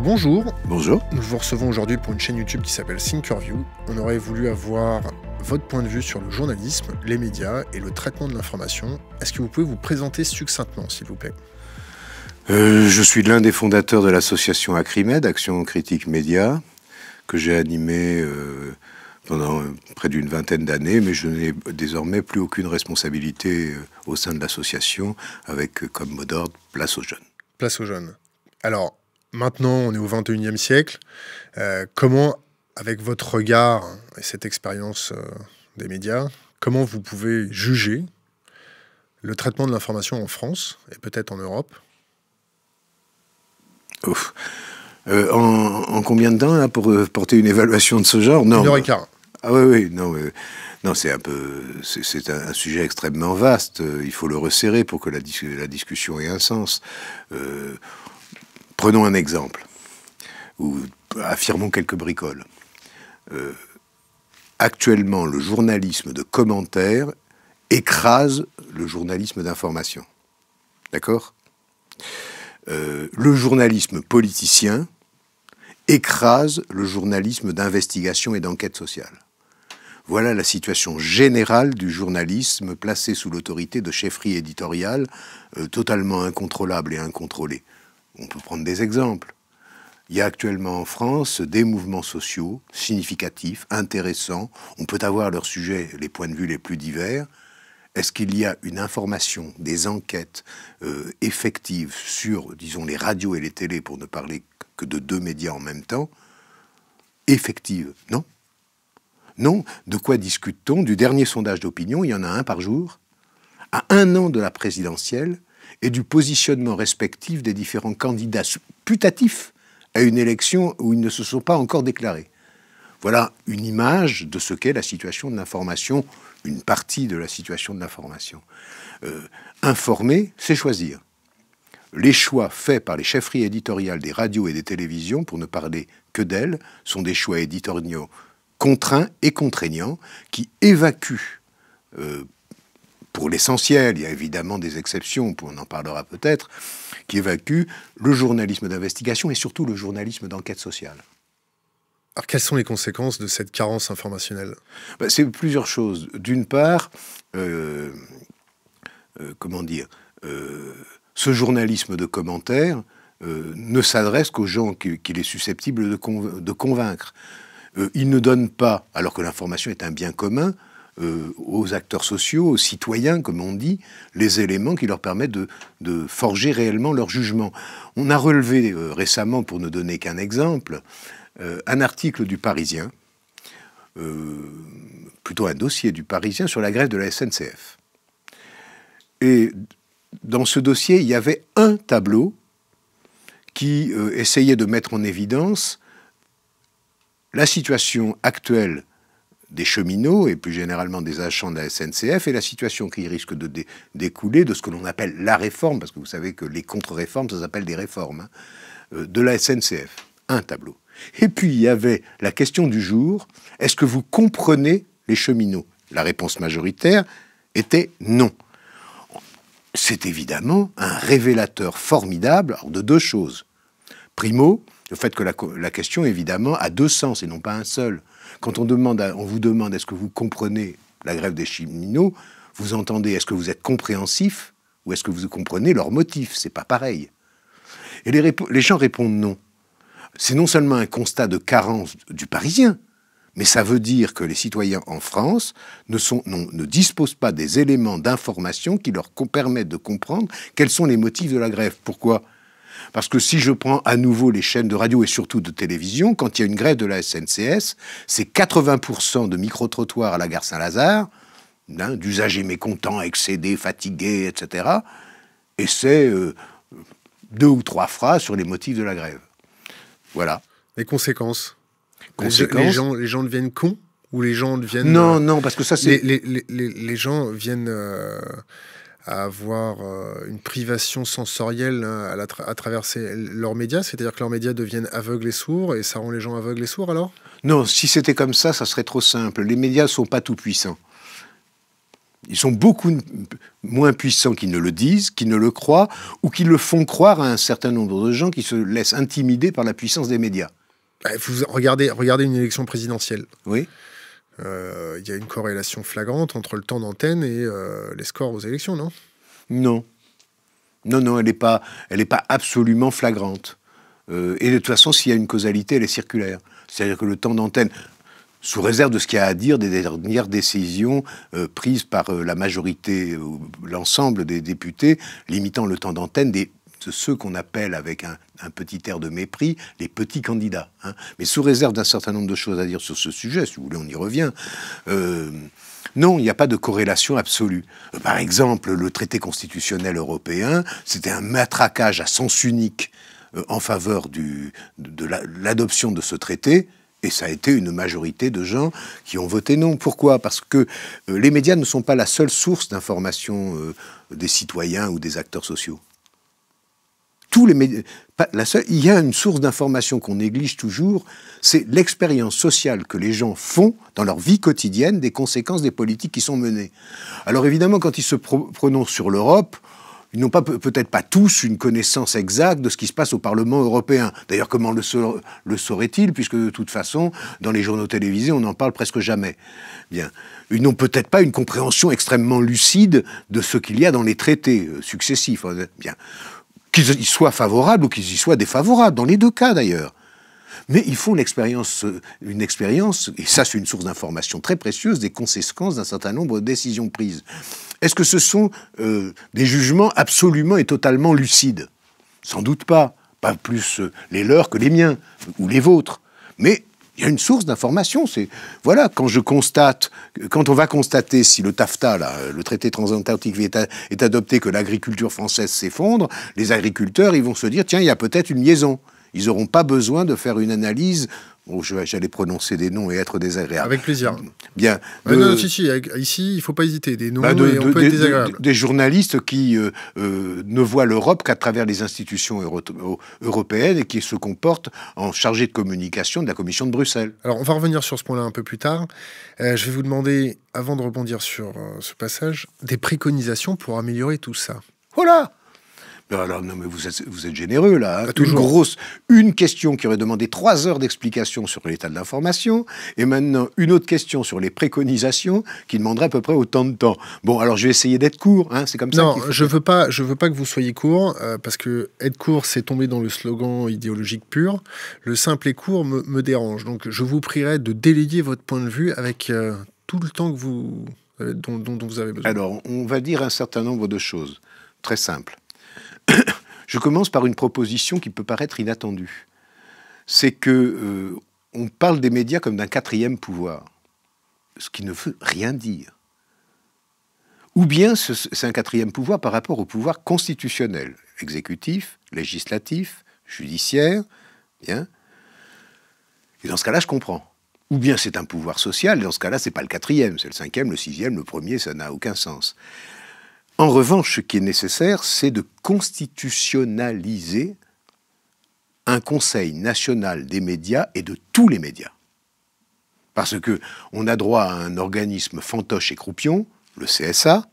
bonjour. Bonjour. Nous vous recevons aujourd'hui pour une chaîne YouTube qui s'appelle Thinkerview. On aurait voulu avoir votre point de vue sur le journalisme, les médias et le traitement de l'information. Est-ce que vous pouvez vous présenter succinctement, s'il vous plaît euh, Je suis l'un des fondateurs de l'association Acrimed, Action Critique Média, que j'ai animée euh, pendant euh, près d'une vingtaine d'années, mais je n'ai désormais plus aucune responsabilité au sein de l'association, avec comme mot d'ordre place aux jeunes. Place aux jeunes. Alors, maintenant, on est au 21e siècle. Euh, comment, avec votre regard et cette expérience euh, des médias, comment vous pouvez juger le traitement de l'information en France et peut-être en Europe Ouf. Euh, en, combien de temps là, pour porter une évaluation de ce genre Non. Une heure et Ah oui, oui, non, non c'est un peu, c'est un, sujet extrêmement vaste. il faut le resserrer pour que la, discussion ait un sens. Prenons un exemple, ou affirmons quelques bricoles. Euh, actuellement, le journalisme de commentaires écrase le journalisme d'information. D'accord euh, Le journalisme politicien écrase le journalisme d'investigation et d'enquête sociale. Voilà la situation générale du journalisme placé sous l'autorité de chefferie éditoriale, euh, totalement incontrôlable et incontrôlée. On peut prendre des exemples. Il y a actuellement en France des mouvements sociaux significatifs, intéressants. On peut avoir leur sujet les points de vue les plus divers. Est-ce qu'il y a une information, des enquêtes euh, effectives sur, disons, les radios et les télés, pour ne parler que de deux médias en même temps, effectives Non. Non. De quoi discute-t-on Du dernier sondage d'opinion, il y en a un par jour. À un an de la présidentielle, et du positionnement respectif des différents candidats putatifs à une élection où ils ne se sont pas encore déclarés. Voilà une image de ce qu'est la situation de l'information, une partie de la situation de l'information. Euh, informer, c'est choisir. Les choix faits par les chefferies éditoriales des radios et des télévisions, pour ne parler que d'elles, sont des choix éditoriaux contraints et contraignants qui évacuent euh, pour l'essentiel, il y a évidemment des exceptions, on en parlera peut-être, qui évacuent le journalisme d'investigation et surtout le journalisme d'enquête sociale. Alors, quelles sont les conséquences de cette carence informationnelle ben, C'est plusieurs choses. D'une part, euh, euh, comment dire, euh, ce journalisme de commentaires ne s'adresse qu'aux gens qu'il est susceptible de convaincre. il ne donne pas, alors que l'information est un bien commun, euh, aux acteurs sociaux, aux citoyens, comme on dit, les éléments qui leur permettent de, forger réellement leur jugement. On a relevé euh, récemment, pour ne donner qu'un exemple, euh, un article du Parisien, plutôt un dossier du Parisien sur la grève de la SNCF. Et dans ce dossier, il y avait un tableau qui essayait de mettre en évidence la situation actuelle des cheminots et plus généralement des agents de la SNCF et la situation qui risque de découler de ce que l'on appelle la réforme, parce que vous savez que les contre-réformes, ça s'appelle des réformes, hein, euh, de la SNCF. Un tableau. Et puis il y avait la question du jour, est-ce que vous comprenez les cheminots La réponse majoritaire était non. C'est évidemment un révélateur formidable de deux choses. Primo, le fait que la question, évidemment, a deux sens et non pas un seul. Quand on, vous demande est-ce que vous comprenez la grève des cheminots, vous entendez est-ce que vous êtes compréhensif ou est-ce que vous comprenez leurs motifs C'est pas pareil. Et les, gens répondent non. C'est non seulement un constat de carence du Parisien, mais ça veut dire que les citoyens en France ne, ne disposent pas des éléments d'information qui leur permettent de comprendre quels sont les motifs de la grève. Pourquoi parce que si je prends à nouveau les chaînes de radio et surtout de télévision, quand il y a une grève de la SNCS, c'est 80% de micro-trottoirs à la gare Saint-Lazare, hein, d'usagers mécontents, excédés, fatigués, etc. Et c'est euh, deux ou trois phrases sur les motifs de la grève. Voilà. Les conséquences. Les, gens, deviennent cons ou les gens deviennent... Non, euh, non, parce que ça c'est... Les, gens viennent... Euh, à avoir euh, une privation sensorielle hein, à, traverser leurs médias C'est-à-dire que leurs médias deviennent aveugles et sourds et ça rend les gens aveugles et sourds alors Non, si c'était comme ça, ça serait trop simple. Les médias ne sont pas tout puissants. Ils sont beaucoup moins puissants qu'ils ne le disent, qu'ils ne le croient, ou qu'ils le font croire à un certain nombre de gens qui se laissent intimider par la puissance des médias. Bah, vous regardez, regardez une élection présidentielle. Oui il euh, y a une corrélation flagrante entre le temps d'antenne et euh, les scores aux élections, non Non. Non, non, elle n'est pas, pas absolument flagrante. Euh, et de toute façon, s'il y a une causalité, elle est circulaire. C'est-à-dire que le temps d'antenne, sous réserve de ce qu'il y a à dire des dernières décisions prises par la majorité, ou l'ensemble des députés, limitant le temps d'antenne des ceux qu'on appelle avec un, petit air de mépris les petits candidats. Hein. Mais sous réserve d'un certain nombre de choses à dire sur ce sujet, si vous voulez, on y revient. Euh, non, il n'y a pas de corrélation absolue. Par exemple, le traité constitutionnel européen, c'était un matraquage à sens unique euh, en faveur de l'adoption de ce traité. Et ça a été une majorité de gens qui ont voté non. Pourquoi Parce que euh, les médias ne sont pas la seule source d'information des citoyens ou des acteurs sociaux il y a une source d'information qu'on néglige toujours, c'est l'expérience sociale que les gens font dans leur vie quotidienne des conséquences des politiques qui sont menées. Alors évidemment, quand ils se prononcent sur l'Europe, ils n'ont peut-être pas tous une connaissance exacte de ce qui se passe au Parlement européen. D'ailleurs, comment le, le sauraient-ils, puisque de toute façon, dans les journaux télévisés, on n'en parle presque jamais. Bien. Ils n'ont peut-être pas une compréhension extrêmement lucide de ce qu'il y a dans les traités euh, successifs. Hein, bien qu'ils y soient favorables ou qu'ils y soient défavorables, dans les deux cas d'ailleurs. Mais ils font une expérience, euh, une expérience, et ça c'est une source d'information très précieuse, des conséquences d'un certain nombre de décisions prises. Est-ce que ce sont euh, des jugements absolument et totalement lucides Sans doute pas, pas plus euh, les leurs que les miens ou les vôtres. Mais il y a une source d'information. C'est voilà quand je constate, quand on va constater si le TAFTA, le traité transatlantique est, est adopté, que l'agriculture française s'effondre, les agriculteurs, ils vont se dire tiens, il y a peut-être une liaison. Ils n'auront pas besoin de faire une analyse J'allais prononcer des noms et être désagréable. Avec plaisir. Bien. Ah non, non, euh, si, ici, il ne faut pas hésiter. Des noms, bah, on peut être désagréable. Des journalistes qui euh, euh, ne voient l'Europe qu'à travers les institutions européennes et qui se comportent en chargé de communication de la Commission de Bruxelles. Alors, on va revenir sur ce point-là un peu plus tard. je vais vous demander, avant de rebondir sur ce passage, des préconisations pour améliorer tout ça. Voilà alors, ah, non, mais vous êtes, généreux, là. Hein. Ah, une grosse, une question qui aurait demandé trois heures d'explication sur l'état de l'information, et maintenant une autre question sur les préconisations qui demanderait à peu près autant de temps. Bon, alors je vais essayer d'être court, hein, c'est comme ça. Non, je veux veux pas que vous soyez court, euh, parce que être court, c'est tomber dans le slogan idéologique pur. Le simple et court me, dérange. Donc, je vous prierai de déléguer votre point de vue avec euh, tout le temps que vous, euh, dont, vous avez besoin. Alors, on va dire un certain nombre de choses. Très simples. Je commence par une proposition qui peut paraître inattendue. C'est que euh, on parle des médias comme d'un quatrième pouvoir, ce qui ne veut rien dire. Ou bien c'est un quatrième pouvoir par rapport au pouvoir constitutionnel, exécutif, législatif, judiciaire. Bien. Et dans ce cas-là, je comprends. Ou bien c'est un pouvoir social, et dans ce cas-là, ce n'est pas le quatrième, c'est le cinquième, le sixième, le premier, ça n'a aucun sens. En revanche, ce qui est nécessaire, c'est de constitutionnaliser un Conseil national des médias et de tous les médias. Parce qu'on a droit à un organisme fantoche et croupion, le CSA,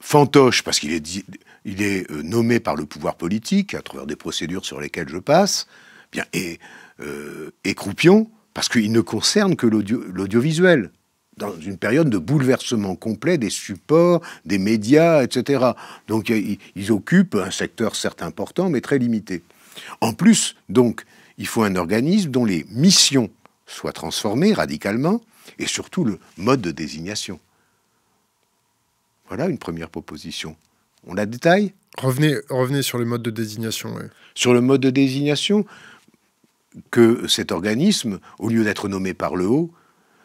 fantoche parce qu'il est, euh, nommé par le pouvoir politique à travers des procédures sur lesquelles je passe, bien, et, euh, et croupion parce qu'il ne concerne que l'audiovisuel dans une période de bouleversement complet des supports, des médias, etc. Donc euh, ils occupent un secteur certes important, mais très limité. En plus, donc, il faut un organisme dont les missions soient transformées radicalement, et surtout le mode de désignation. Voilà une première proposition. On la détaille revenez, sur le mode de désignation. Sur le mode de désignation, que cet organisme, au lieu d'être nommé par le haut,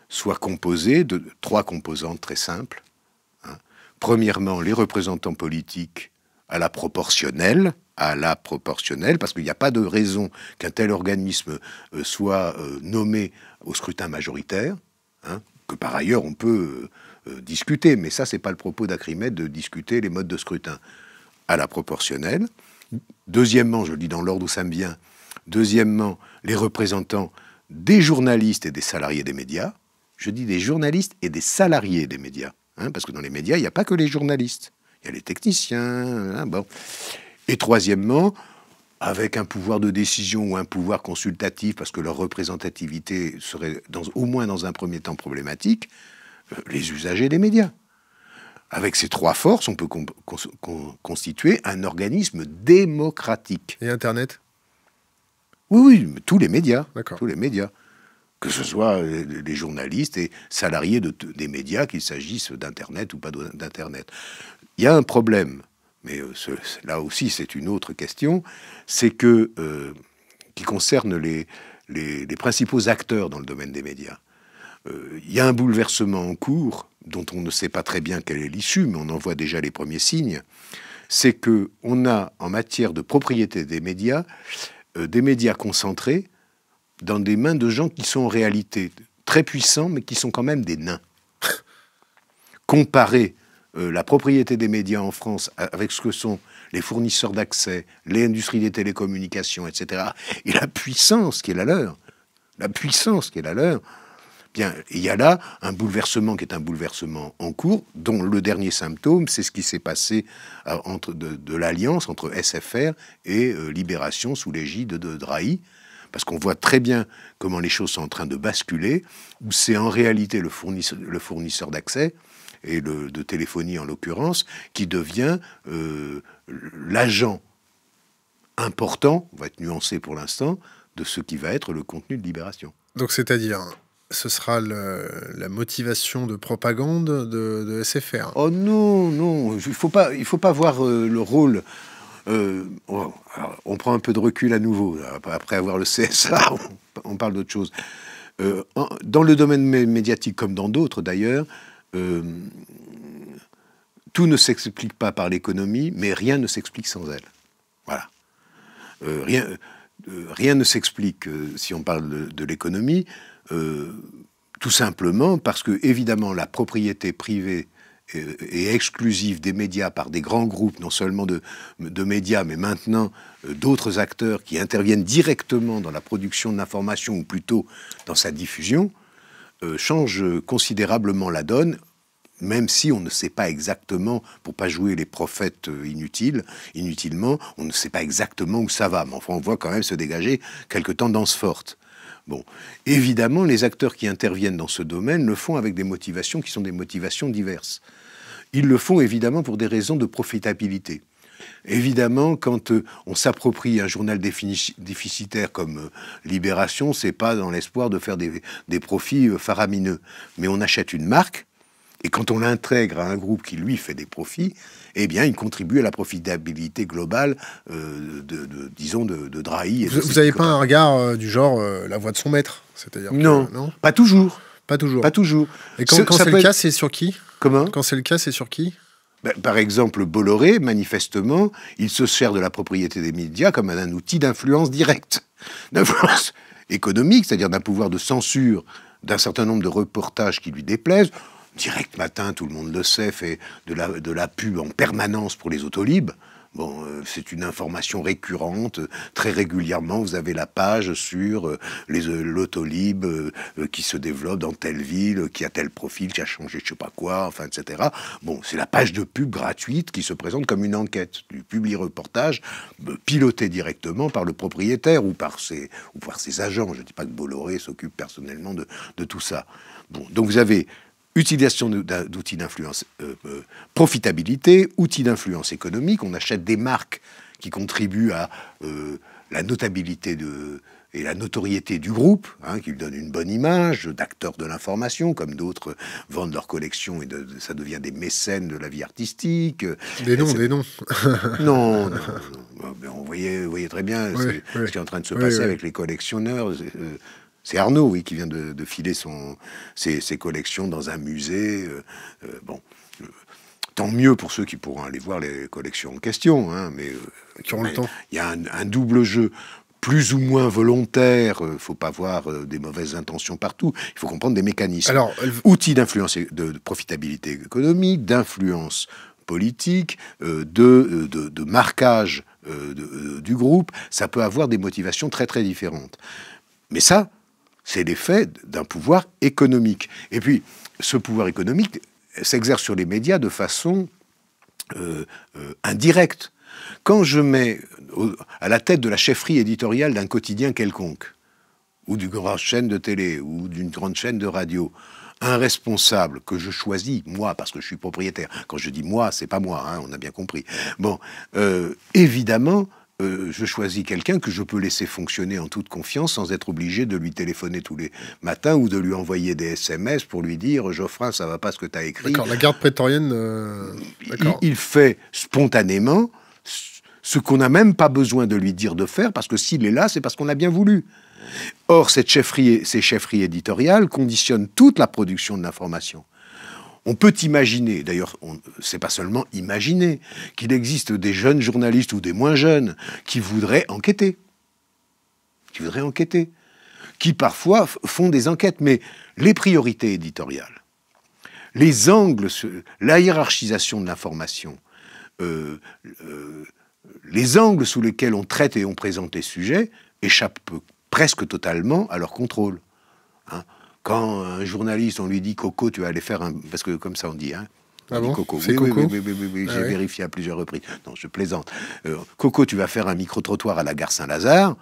soit composé de trois composantes très simples. Hein. Premièrement, les représentants politiques à la proportionnelle, à la proportionnelle, parce qu'il n'y a pas de raison qu'un tel organisme euh, soit euh, nommé au scrutin majoritaire, hein, que par ailleurs on peut euh, discuter, mais ça c'est pas le propos d'Acrimède de discuter les modes de scrutin à la proportionnelle. Deuxièmement, je le dis dans l'ordre où ça me vient, deuxièmement, les représentants des journalistes et des salariés des médias, je dis des journalistes et des salariés des médias. Hein, parce que dans les médias, il n'y a pas que les journalistes, il y a les techniciens. Hein, bon. Et troisièmement, avec un pouvoir de décision ou un pouvoir consultatif, parce que leur représentativité serait au moins dans un premier temps problématique, euh, les usagers des médias. Avec ces trois forces, on peut constituer un organisme démocratique. Et Internet Oui, oui, tous les médias. D'accord. Tous les médias que ce soit les euh, journalistes et salariés des médias, qu'il s'agisse d'Internet ou pas d'Internet. Il y a un problème, mais euh, là aussi c'est une autre question, c'est que, euh, qui concerne les, principaux acteurs dans le domaine des médias. il y a un bouleversement en cours, dont on ne sait pas très bien quelle est l'issue, mais on en voit déjà les premiers signes, c'est qu'on a en matière de propriété des médias, des médias concentrés, dans des mains de gens qui sont en réalité très puissants, mais qui sont quand même des nains. Comparer euh, la propriété des médias en France avec ce que sont les fournisseurs d'accès, les industries des télécommunications, etc., et la puissance qui est la leur, la puissance qui est la leur, bien, il y a là un bouleversement qui est un bouleversement en cours, dont le dernier symptôme, c'est ce qui s'est passé euh, entre, de, l'alliance entre SFR et euh, Libération sous l'égide de Drahi, parce qu'on voit très bien comment les choses sont en train de basculer, où c'est en réalité le fournisseur, d'accès, et de téléphonie en l'occurrence, qui devient euh, l'agent important, on va être nuancé pour l'instant, de ce qui va être le contenu de Libération. Donc c'est-à-dire ce sera la motivation de propagande de, SFR. Oh non, non, il faut faut pas voir euh, le rôle euh, oh, on prend un peu de recul à nouveau. Après avoir le CSA, on, parle d'autre chose. Euh, dans le domaine médiatique, comme dans d'autres d'ailleurs, euh, tout ne s'explique pas par l'économie, mais rien ne s'explique sans elle. Voilà. rien, ne s'explique si on parle de, de l'économie, tout simplement parce que, évidemment, la propriété privée euh, et exclusive des médias par des grands groupes, non seulement de, médias, mais maintenant euh, d'autres acteurs qui interviennent directement dans la production de l'information ou plutôt dans sa diffusion, euh, change considérablement la donne, même si on ne sait pas exactement, pour pas jouer les prophètes inutiles, inutilement, on ne sait pas exactement où ça va, mais on voit quand même se dégager quelques tendances fortes. Bon, évidemment, les acteurs qui interviennent dans ce domaine le font avec des motivations qui sont des motivations diverses. Ils le font évidemment pour des raisons de profitabilité. Évidemment, quand euh, on s'approprie un journal déficitaire comme euh, Libération, c'est pas dans l'espoir de faire des profits euh, faramineux. Mais on achète une marque et quand on l'intègre à un groupe qui, lui, fait des profits, eh bien, il contribue à la profitabilité globale, euh, de, disons, de, Drahi. vous n'avez pas un regard euh, du genre euh, la voix de son maître c'est-à-dire non, non, pas toujours. Pas toujours. Pas toujours. Et quand, c'est le, cas, c'est sur qui Comment Quand c'est le cas, c'est sur qui ben, par exemple, Bolloré, manifestement, il se sert de la propriété des médias comme un outil d'influence directe, d'influence économique, c'est-à-dire d'un pouvoir de censure d'un certain nombre de reportages qui lui déplaisent, Direct Matin, tout le monde le sait, fait de la, de la pub en permanence pour les autolibes. Bon, euh, c'est une information récurrente. Très régulièrement, vous avez la page sur euh, les euh, l'autolib qui se développe dans telle ville, qui a tel profil, qui a changé je sais pas quoi, enfin, etc. Bon, c'est la page de pub gratuite qui se présente comme une enquête du publi-reportage piloté directement par le propriétaire ou par ses, ou par ses agents. Je ne dis pas que Bolloré s'occupe personnellement de, de tout ça. Bon, donc vous avez Utilisation d'outils d'influence, euh, euh, profitabilité, outils d'influence économique. On achète des marques qui contribuent à euh, la notabilité de, et la notoriété du groupe, hein, qui lui donne une bonne image d'acteur de l'information, comme d'autres vendent leurs collections et ça devient des mécènes de la vie artistique. Des noms, des noms. non, non, non. on voyait, très bien ce, qui est en train de se passer avec les collectionneurs. C'est Arnaud, oui, qui vient de, filer son, ses, collections dans un musée. Euh, euh, bon, euh, tant mieux pour ceux qui pourront aller voir les collections en question, hein, mais qui le Il y a un, double jeu plus ou moins volontaire, il faut pas voir des mauvaises intentions partout, il faut comprendre des mécanismes. Alors, outils d'influence de, profitabilité économique, d'influence politique, de, de, de marquage du groupe, ça peut avoir des motivations très très différentes. Mais ça, c'est l'effet d'un pouvoir économique. Et puis, ce pouvoir économique s'exerce sur les médias de façon euh, euh, indirecte. Quand je mets à la tête de la chefferie éditoriale d'un quotidien quelconque, ou d'une grande chaîne de télé, ou d'une grande chaîne de radio, un responsable que je choisis, moi, parce que je suis propriétaire, quand je dis moi, c'est pas moi, hein, on a bien compris. Bon, euh, évidemment, euh, je choisis quelqu'un que je peux laisser fonctionner en toute confiance sans être obligé de lui téléphoner tous les matins ou de lui envoyer des SMS pour lui dire Geoffrin, ça va pas ce que tu as écrit. D'accord, la garde prétorienne. Euh, il, fait spontanément ce qu'on n'a même pas besoin de lui dire de faire parce que s'il est là, c'est parce qu'on a bien voulu. Or, cette chefferie, ces chefferies éditoriales conditionnent toute la production de l'information. On peut imaginer, d'ailleurs, c'est pas seulement imaginer, qu'il existe des jeunes journalistes ou des moins jeunes qui voudraient enquêter. Qui voudraient enquêter. Qui parfois font des enquêtes, mais les priorités éditoriales, les angles, la hiérarchisation de l'information, euh, euh, les angles sous lesquels on traite et on présente les sujets échappent presque totalement à leur contrôle. Hein. Quand un journaliste, on lui dit Coco, tu vas aller faire un. Parce que comme ça on dit, hein. ah bon Coco. Oui, Coco oui, oui, oui, ah j'ai vérifié à plusieurs reprises. Non, je plaisante. Euh, Coco, tu vas faire un micro-trottoir à la gare Saint-Lazare.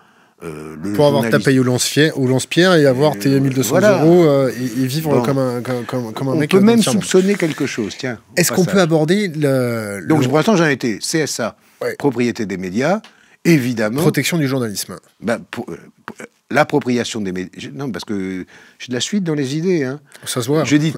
Euh, pour avoir ta paye au lance-pierre et avoir euh, tes 1200 euros et, vivre comme, un, comme, comme, un on peut même soupçonner quelque chose, tiens. Est-ce qu'on peut aborder le. Donc, le... pour l'instant, j'en étais CSA, propriété des médias, évidemment. Protection du journalisme. Bah, pour, l'appropriation des médias. Non, parce que j'ai de la suite dans les idées. Hein. Ça se voit. Je dis,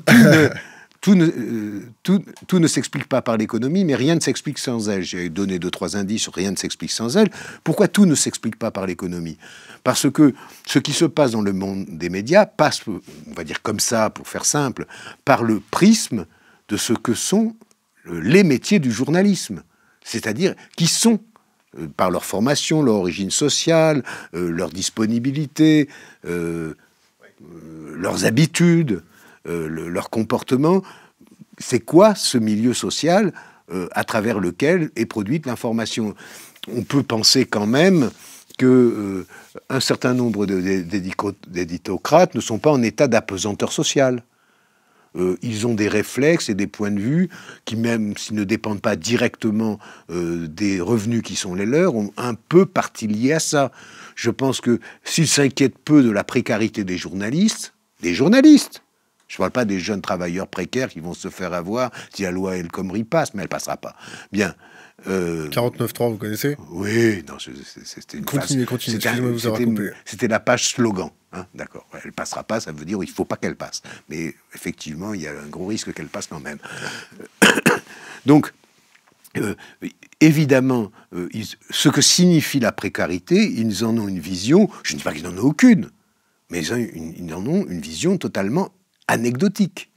tout ne, euh, tout ne s'explique pas par l'économie, mais rien ne s'explique sans elle. J'ai donné deux, trois indices, rien ne s'explique sans elle. Pourquoi tout ne s'explique pas par l'économie Parce que ce qui se passe dans le monde des médias passe, on va dire comme ça, pour faire simple, par le prisme de ce que sont euh, les métiers du journalisme. C'est-à-dire qui sont euh, par leur formation, leur origine sociale, euh, leur disponibilité, euh, leurs habitudes, leur comportement. C'est quoi ce milieu social à travers lequel est produite l'information On peut penser quand même que un certain nombre d'éditocrates ne sont pas en état d'apesanteur sociale. Euh, ils ont des réflexes et des points de vue qui, même s'ils ne dépendent pas directement euh, des revenus qui sont les leurs, ont un peu partie liée à ça. Je pense que s'ils s'inquiètent peu de la précarité des journalistes, des journalistes, je ne parle pas des jeunes travailleurs précaires qui vont se faire avoir si la loi El Khomri passe, mais elle passera pas. Bien. 49.3, euh, vous connaissez Oui, non, c'était une Continuez, continuez, vous C'était la page slogan. Hein, d'accord. Elle passera pas, ça veut dire il faut pas qu'elle passe. Mais effectivement, il y a un gros risque qu'elle passe quand même. Donc, euh, évidemment, euh, ce que signifie la précarité, ils en ont une vision. Je ne dis pas qu'ils n'en ont aucune, mais ils en, ont une vision totalement anecdotique.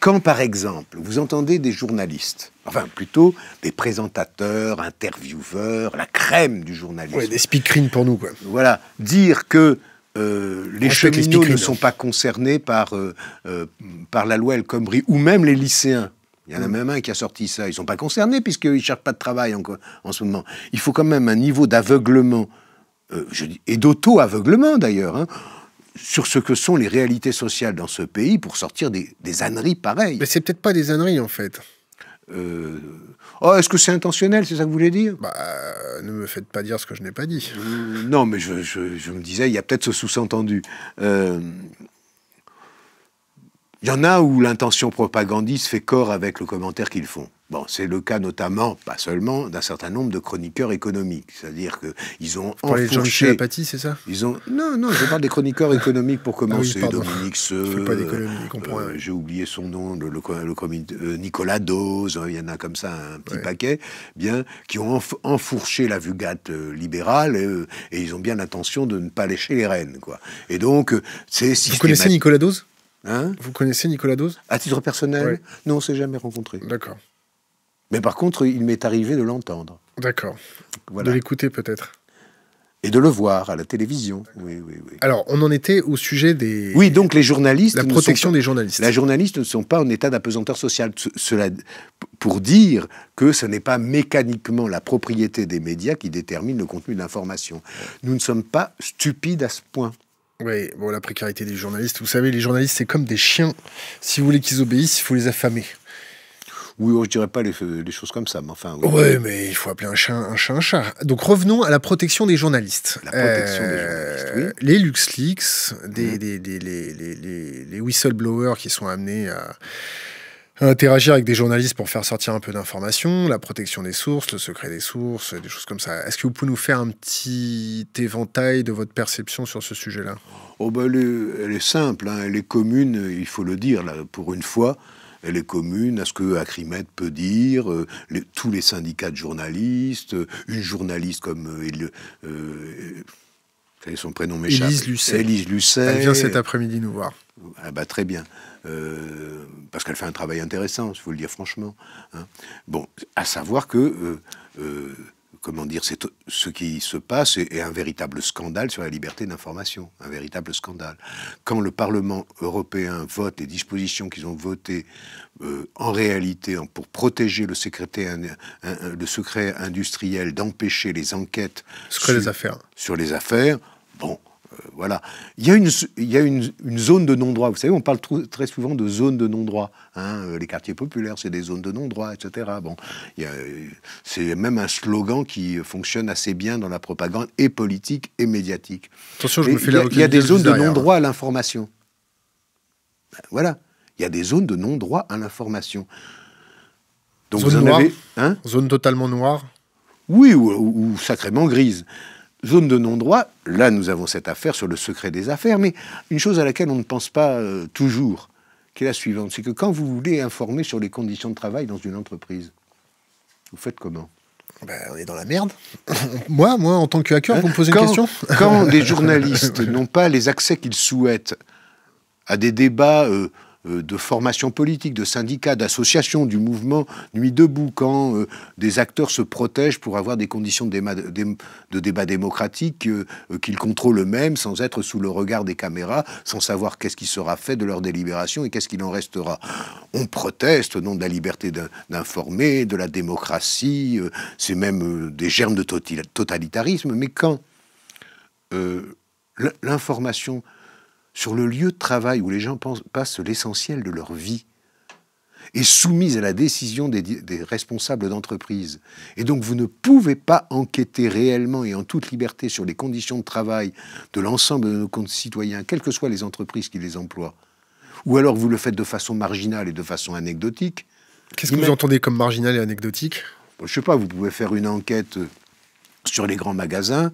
Quand, par exemple, vous entendez des journalistes, enfin plutôt des présentateurs, intervieweurs, la crème du journalisme. Ouais, des speakerines pour nous, quoi. Voilà, dire que euh, les cheminots ne sont pas concernés par, euh, euh, par la loi El Khomri, ou même les lycéens. Il y en a mm. même un qui a sorti ça. Ils ne sont pas concernés puisqu'ils ne cherchent pas de travail en, ce moment. Il faut quand même un niveau d'aveuglement, et d'auto-aveuglement d'ailleurs, hein, sur ce que sont les réalités sociales dans ce pays pour sortir des, des âneries pareilles. Mais c'est peut-être pas des âneries en fait. Euh, oh, est-ce que c'est intentionnel C'est ça que vous voulez dire bah, Ne me faites pas dire ce que je n'ai pas dit. Euh, non, mais je, je, me disais, il y a peut-être ce sous-entendu. Euh, il y en a où l'intention propagandiste fait corps avec le commentaire qu'ils font. Bon, c'est le cas notamment, pas seulement, d'un certain nombre de chroniqueurs économiques. C'est-à-dire qu'ils ont Vous enfourché... de jean c'est ça ils ont... Non, non, je parle des chroniqueurs économiques pour commencer. Ah oui, Dominique Seux, euh, j'ai oublié son nom, le, le, euh, Nicolas Dose, hein, il y en a comme ça un petit paquet, bien, qui ont enfourché la vulgate euh, libérale euh, et, ils ont bien l'intention de ne pas lécher les rênes. Quoi. Et donc, c'est systématique... Vous connaissez Nicolas Dose Hein Vous connaissez Nicolas Dose À titre personnel Non, on s'est jamais rencontré. D'accord. Mais par contre, il m'est arrivé de l'entendre. D'accord. Voilà. De l'écouter peut-être. Et de le voir à la télévision. Oui, oui, oui. Alors, on en était au sujet des. Oui, donc les journalistes. La protection des journalistes. Les journalistes ne sont pas en état d'apesanteur sociale. Cela pour dire que ce n'est pas mécaniquement la propriété des médias qui détermine le contenu de l'information. Nous ne sommes pas stupides à ce point. Oui, bon, la précarité des journalistes. Vous savez, les journalistes, c'est comme des chiens. Si vous voulez qu'ils obéissent, il faut les affamer. Oui, oh, je dirais pas euh, les, choses comme ça, mais enfin. Oui, mais il faut appeler un chat un chat chat. Donc revenons à la protection des journalistes. La protection des euh, journalistes, oui. Les LuxLeaks, des, mhm. des, les, les, les whistleblowers qui sont amenés à interagir avec des journalistes pour faire sortir un peu d'informations, la protection des sources, le secret des sources, des choses comme ça. Est-ce que vous pouvez nous faire un petit éventail de votre perception sur ce sujet-là oh ben, elle, est, simple, hein. elle est commune, il faut le dire, là, pour une fois est commune à ce que Acrimed peut dire, euh, tous les syndicats de journalistes, euh, une journaliste comme euh, est son prénom méchant ?— Élise Lucet. Élise Elle vient cet après-midi nous voir. Ah bah très bien. parce qu'elle fait un travail intéressant, il vous le dire franchement. Hein. Bon, à savoir que comment dire, c'est ce qui se passe est, un véritable scandale sur la liberté d'information, un véritable scandale. Quand le Parlement européen vote les dispositions qu'ils ont votées euh, en réalité pour protéger le, secret industriel, d'empêcher les enquêtes sur, sur les affaires, bon, voilà. Il y a une, il y une, zone de non-droit. Vous savez, on parle très souvent de zones de non-droit. Hein. Euh, les quartiers populaires, c'est des zones de non-droit, etc. Bon, euh, c'est même un slogan qui fonctionne assez bien dans la propagande et politique et médiatique. Attention, Il y, a des zones de non-droit hein. à l'information. Ben, voilà. Il y a des zones de non-droit à l'information. Donc zone vous avez... hein zone totalement noire Oui, ou sacrément grise zone de non-droit, là nous avons cette affaire sur le secret des affaires, mais une chose à laquelle on ne pense pas euh, toujours, qui est la suivante, c'est que quand vous voulez informer sur les conditions de travail dans une entreprise, vous faites comment ben, on est dans la merde. moi, moi, en tant que hacker, vous me posez une question Quand des journalistes n'ont pas les accès qu'ils souhaitent à des débats euh, euh, de formations politiques, de syndicats, d'associations, du mouvement Nuit debout, quand euh, des acteurs se protègent pour avoir des conditions de débat, démocratique euh, qu'ils contrôlent eux-mêmes, sans être sous le regard des caméras, sans savoir qu'est-ce qui sera fait de leur délibération et qu'est-ce qu'il en restera. On proteste au nom de la liberté d'informer, de la démocratie, c'est même des germes de totalitarisme, mais quand l'information sur le lieu de travail où les gens passent l'essentiel de leur vie est soumise à la décision des, des responsables d'entreprise. Et donc vous ne pouvez pas enquêter réellement et en toute liberté sur les conditions de travail de l'ensemble de nos concitoyens, quelles que soient les entreprises qui les emploient. Ou alors vous le faites de façon marginale et de façon anecdotique. Qu'est-ce que vous entendez comme marginal et anecdotique Je ne sais pas, vous pouvez faire une enquête sur les grands magasins,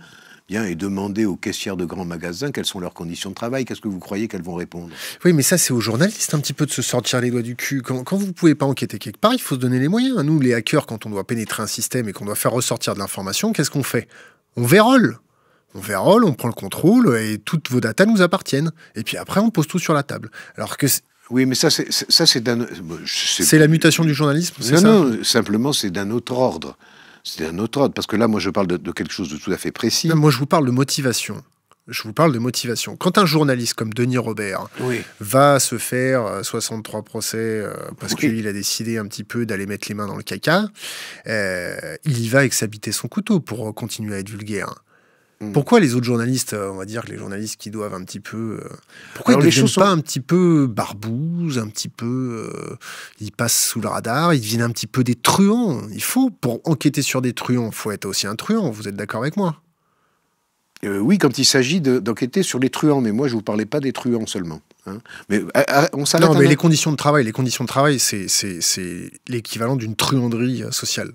et demander aux caissières de grands magasins quelles sont leurs conditions de travail. Qu'est-ce que vous croyez qu'elles vont répondre Oui, mais ça, c'est aux journalistes un petit peu de se sortir les doigts du cul. Quand, vous ne pouvez pas enquêter quelque part, il faut se donner les moyens. Nous, les hackers, quand on doit pénétrer un système et qu'on doit faire ressortir de l'information, qu'est-ce qu'on fait On vérole on vérole, on prend le contrôle et toutes vos datas nous appartiennent. Et puis après, on pose tout sur la table. Alors que oui, mais ça, c'est ça, c'est C'est la mutation du journalisme. c'est ça non. Simplement, c'est d'un autre ordre c'est un autre ordre. Parce que là, moi, je parle de, quelque chose de tout à fait précis. moi, je vous parle de motivation je vous parle de motivation. Quand un journaliste comme Denis Robert va se faire 63 euh, procès euh, parce qu'il a décidé un petit peu d'aller mettre les mains dans le caca, euh, il y va avec sa son couteau pour continuer à être vulgaire. Mm. Pourquoi les autres journalistes, euh, on va dire que les journalistes qui doivent un petit peu, euh, pourquoi ils ne sont... pas un petit peu barbouzes, un petit peu, euh, ils passent sous le radar, ils deviennent un petit peu des truands. Il faut pour enquêter sur des truands, il faut être aussi un truand. Vous êtes d'accord avec moi oui, quand il s'agit d'enquêter sur les truands, mais moi je ne vous parlais pas des truands seulement. Hein. Mais on Non, mais les conditions de travail, les conditions de travail, c'est l'équivalent d'une truanderie sociale.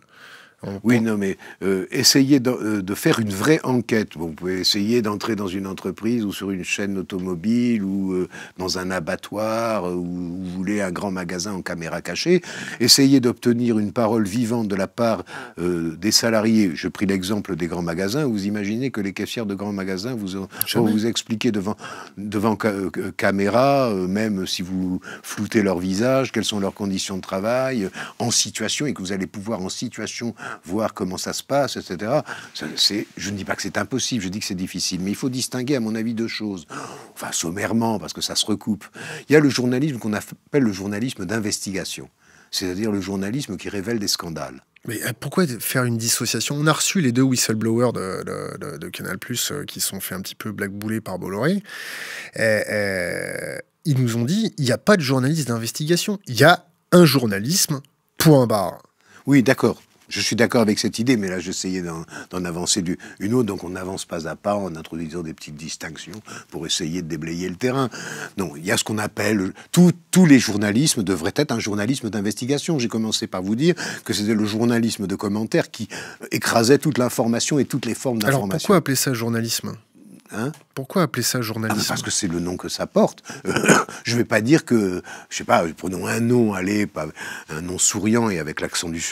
Oui, non, mais euh, essayez euh, de, faire une vraie enquête. vous pouvez essayer d'entrer dans une entreprise ou sur une chaîne automobile ou euh, dans un abattoir ou vous voulez un grand magasin en caméra cachée. Essayez d'obtenir une parole vivante de la part des salariés. Je pris l'exemple des grands magasins. Vous imaginez que les caissières de grands magasins vous vont vous expliquer devant, devant caméra, même si vous floutez leur visage, quelles sont leurs conditions de travail, en situation, et que vous allez pouvoir en situation voir comment ça se passe, etc. je ne dis pas que c'est impossible, je dis que c'est difficile, mais il faut distinguer, à mon avis, deux choses. Enfin, sommairement, parce que ça se recoupe. Il y a le journalisme qu'on appelle le journalisme d'investigation, c'est-à-dire le journalisme qui révèle des scandales. Mais euh, pourquoi faire une dissociation On a reçu les deux whistleblowers de, de, Canal Plus euh, qui sont fait un petit peu blackbouler par Bolloré. ils nous ont dit il n'y a pas de journaliste d'investigation. Il y a un journalisme, point barre. Oui, d'accord. Je suis d'accord avec cette idée, mais là j'essayais d'en avancer une autre, donc on n'avance pas à pas en introduisant des petites distinctions pour essayer de déblayer le terrain. Non, il y a ce qu'on appelle, tous les journalismes devraient être un journalisme d'investigation. J'ai commencé par vous dire que c'était le journalisme de commentaires qui écrasait toute l'information et toutes les formes d'information. Alors pourquoi appeler ça journalisme Hein Pourquoi appeler ça journaliste ah, Parce que c'est le nom que ça porte. je ne vais pas dire que, je sais pas, prenons un nom, allez, pas, un nom souriant et avec l'accent du,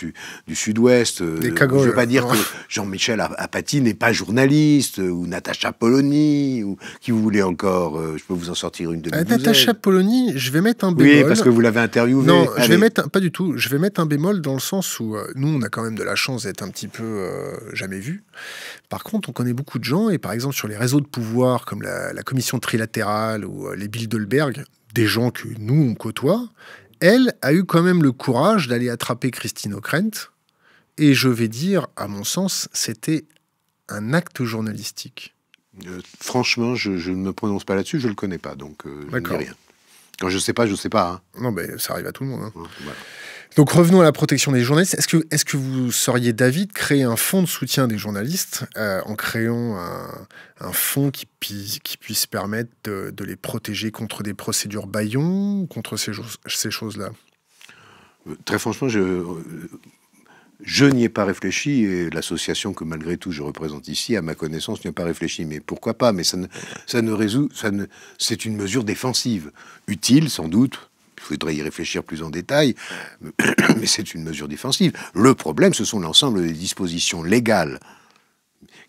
du sud-ouest. Euh, je ne vais pas dire que Jean-Michel Apathy n'est pas journaliste, euh, ou Natacha Polony, ou qui vous voulez encore. Euh, je peux vous en sortir une demi euh, Natacha Polony, je vais mettre un bémol. Oui, parce que vous l'avez interviewé. Non, je vais mettre, pas du tout, je vais mettre un bémol dans le sens où nous, on a quand même de la chance d'être un petit peu jamais vu. Par contre, on connaît beaucoup de gens, et par exemple, sur les réseaux de pouvoir comme la, commission trilatérale ou euh, les Bilderberg, des gens que nous on côtoie, elle a eu quand même le courage d'aller attraper Christine Ockrent, Et je vais dire, à mon sens, c'était un acte journalistique. Euh, franchement, je, ne me prononce pas là-dessus, je ne le connais pas, donc euh, je ne dis rien. Quand je ne sais pas, je ne sais pas. Hein. Non, mais ça arrive à tout le monde. Hein. Donc revenons à la protection des journalistes. Est-ce que, est que vous seriez, David, créer un fonds de soutien des journalistes euh, en créant un, fonds qui, puisse permettre de, les protéger contre des procédures baillons, contre ces, choses-là euh, Très franchement, je, n'y ai pas réfléchi et l'association que malgré tout je représente ici, à ma connaissance, n'y a pas réfléchi. Mais pourquoi pas Mais ça résout, c'est une mesure défensive, utile sans doute, il faudrait y réfléchir plus en détail, mais c'est une mesure défensive. Le problème, ce sont l'ensemble des dispositions légales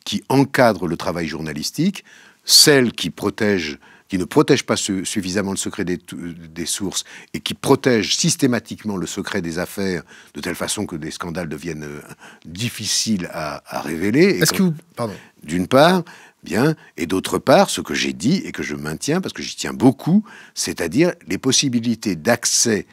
qui encadrent le travail journalistique, celles qui protègent qui ne protège pas suffisamment le secret des, sources et qui protège systématiquement le secret des affaires de telle façon que des scandales deviennent euh, difficiles à, à révéler. Est-ce que Pardon. D'une part, Bien. Et d'autre part, ce que j'ai dit et que je maintiens, parce que j'y tiens beaucoup, c'est-à-dire les possibilités d'accès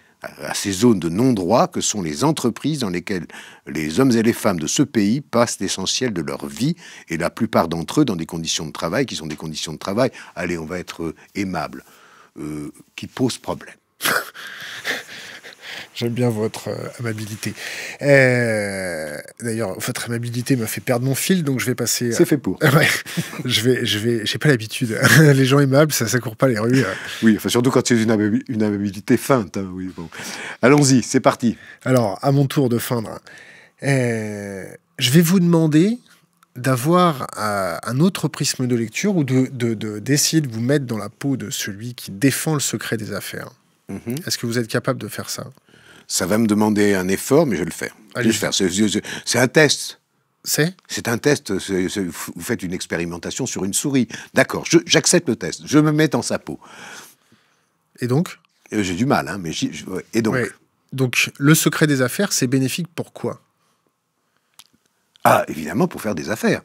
à ces zones de non-droit que sont les entreprises dans lesquelles les hommes et les femmes de ce pays passent l'essentiel de leur vie, et la plupart d'entre eux dans des conditions de travail qui sont des conditions de travail, allez, on va être euh, aimables, euh, qui posent problème. J'aime bien votre euh, amabilité. Euh, d'ailleurs, votre amabilité m'a fait perdre mon fil, donc je vais passer. C'est fait pour. je vais, je vais, j'ai pas l'habitude. Hein. les gens aimables, ça, ne court pas les rues. Hein. Oui, enfin, surtout quand c'est une, amabilité feinte. Hein. oui, Allons-y, c'est parti. Alors, à mon tour de feindre. Euh, je vais vous demander d'avoir un autre prisme de lecture ou d'essayer de, de, de vous mettre dans la peau de celui qui défend le secret des affaires. Mhm. Est-ce que vous êtes capable de faire ça Ça va me demander un effort, mais je vais le faire. C'est un test. C'est C'est un test. vous faites une expérimentation sur une souris. D'accord, j'accepte le test. Je me mets dans sa peau. Et donc euh, J'ai du mal, hein, mais Et donc Donc, le secret des affaires, c'est bénéfique pour quoi Ah, évidemment, pour faire des affaires.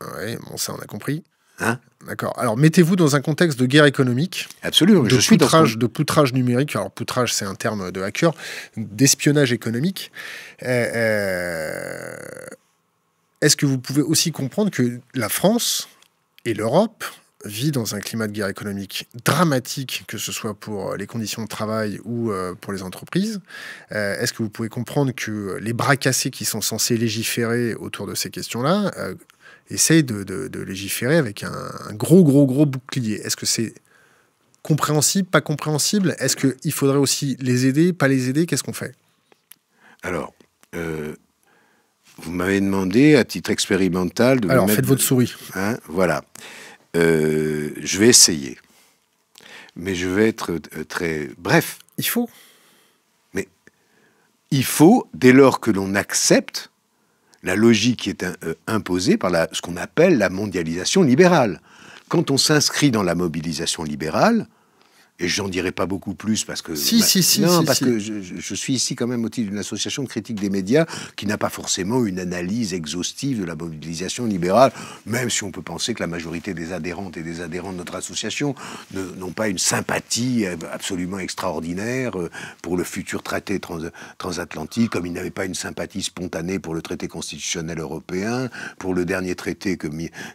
Oui, bon, ça, on a compris. Hein D'accord. Alors mettez-vous dans un contexte de guerre économique. Absolument. De je poutrage, suis de poutrage numérique. Alors poutrage, c'est un terme de hacker, d'espionnage économique. Euh, euh, est-ce que vous pouvez aussi comprendre que la France et l'Europe vivent dans un climat de guerre économique dramatique, que ce soit pour les conditions de travail ou euh, pour les entreprises. Est-ce que vous pouvez comprendre que les bras cassés qui sont censés légiférer autour de ces questions-là essaye de, légiférer avec un, gros, gros, gros bouclier. Est-ce que c'est compréhensible, pas compréhensible Est-ce qu'il faudrait aussi les aider, pas les aider Qu'est-ce qu'on fait Alors, euh, vous m'avez demandé, à titre expérimental... De Alors, faites votre souris. Hein, voilà. Euh, je vais essayer. Mais je vais être euh, très bref. Il faut. Mais il faut, dès lors que l'on accepte la logique qui est euh, imposée par ce qu'on appelle la mondialisation libérale. Quand on s'inscrit dans la mobilisation libérale, et j'en dirai pas beaucoup plus parce que. Si, Non, parce que je, suis ici quand même au titre d'une association de critique des médias qui n'a pas forcément une analyse exhaustive de la mobilisation libérale, même si on peut penser que la majorité des adhérentes et des adhérents de notre association n'ont pas une sympathie euh, absolument extraordinaire euh, pour le futur traité transatlantique, comme ils n'avaient pas une sympathie spontanée pour le traité constitutionnel européen, pour le dernier traité que,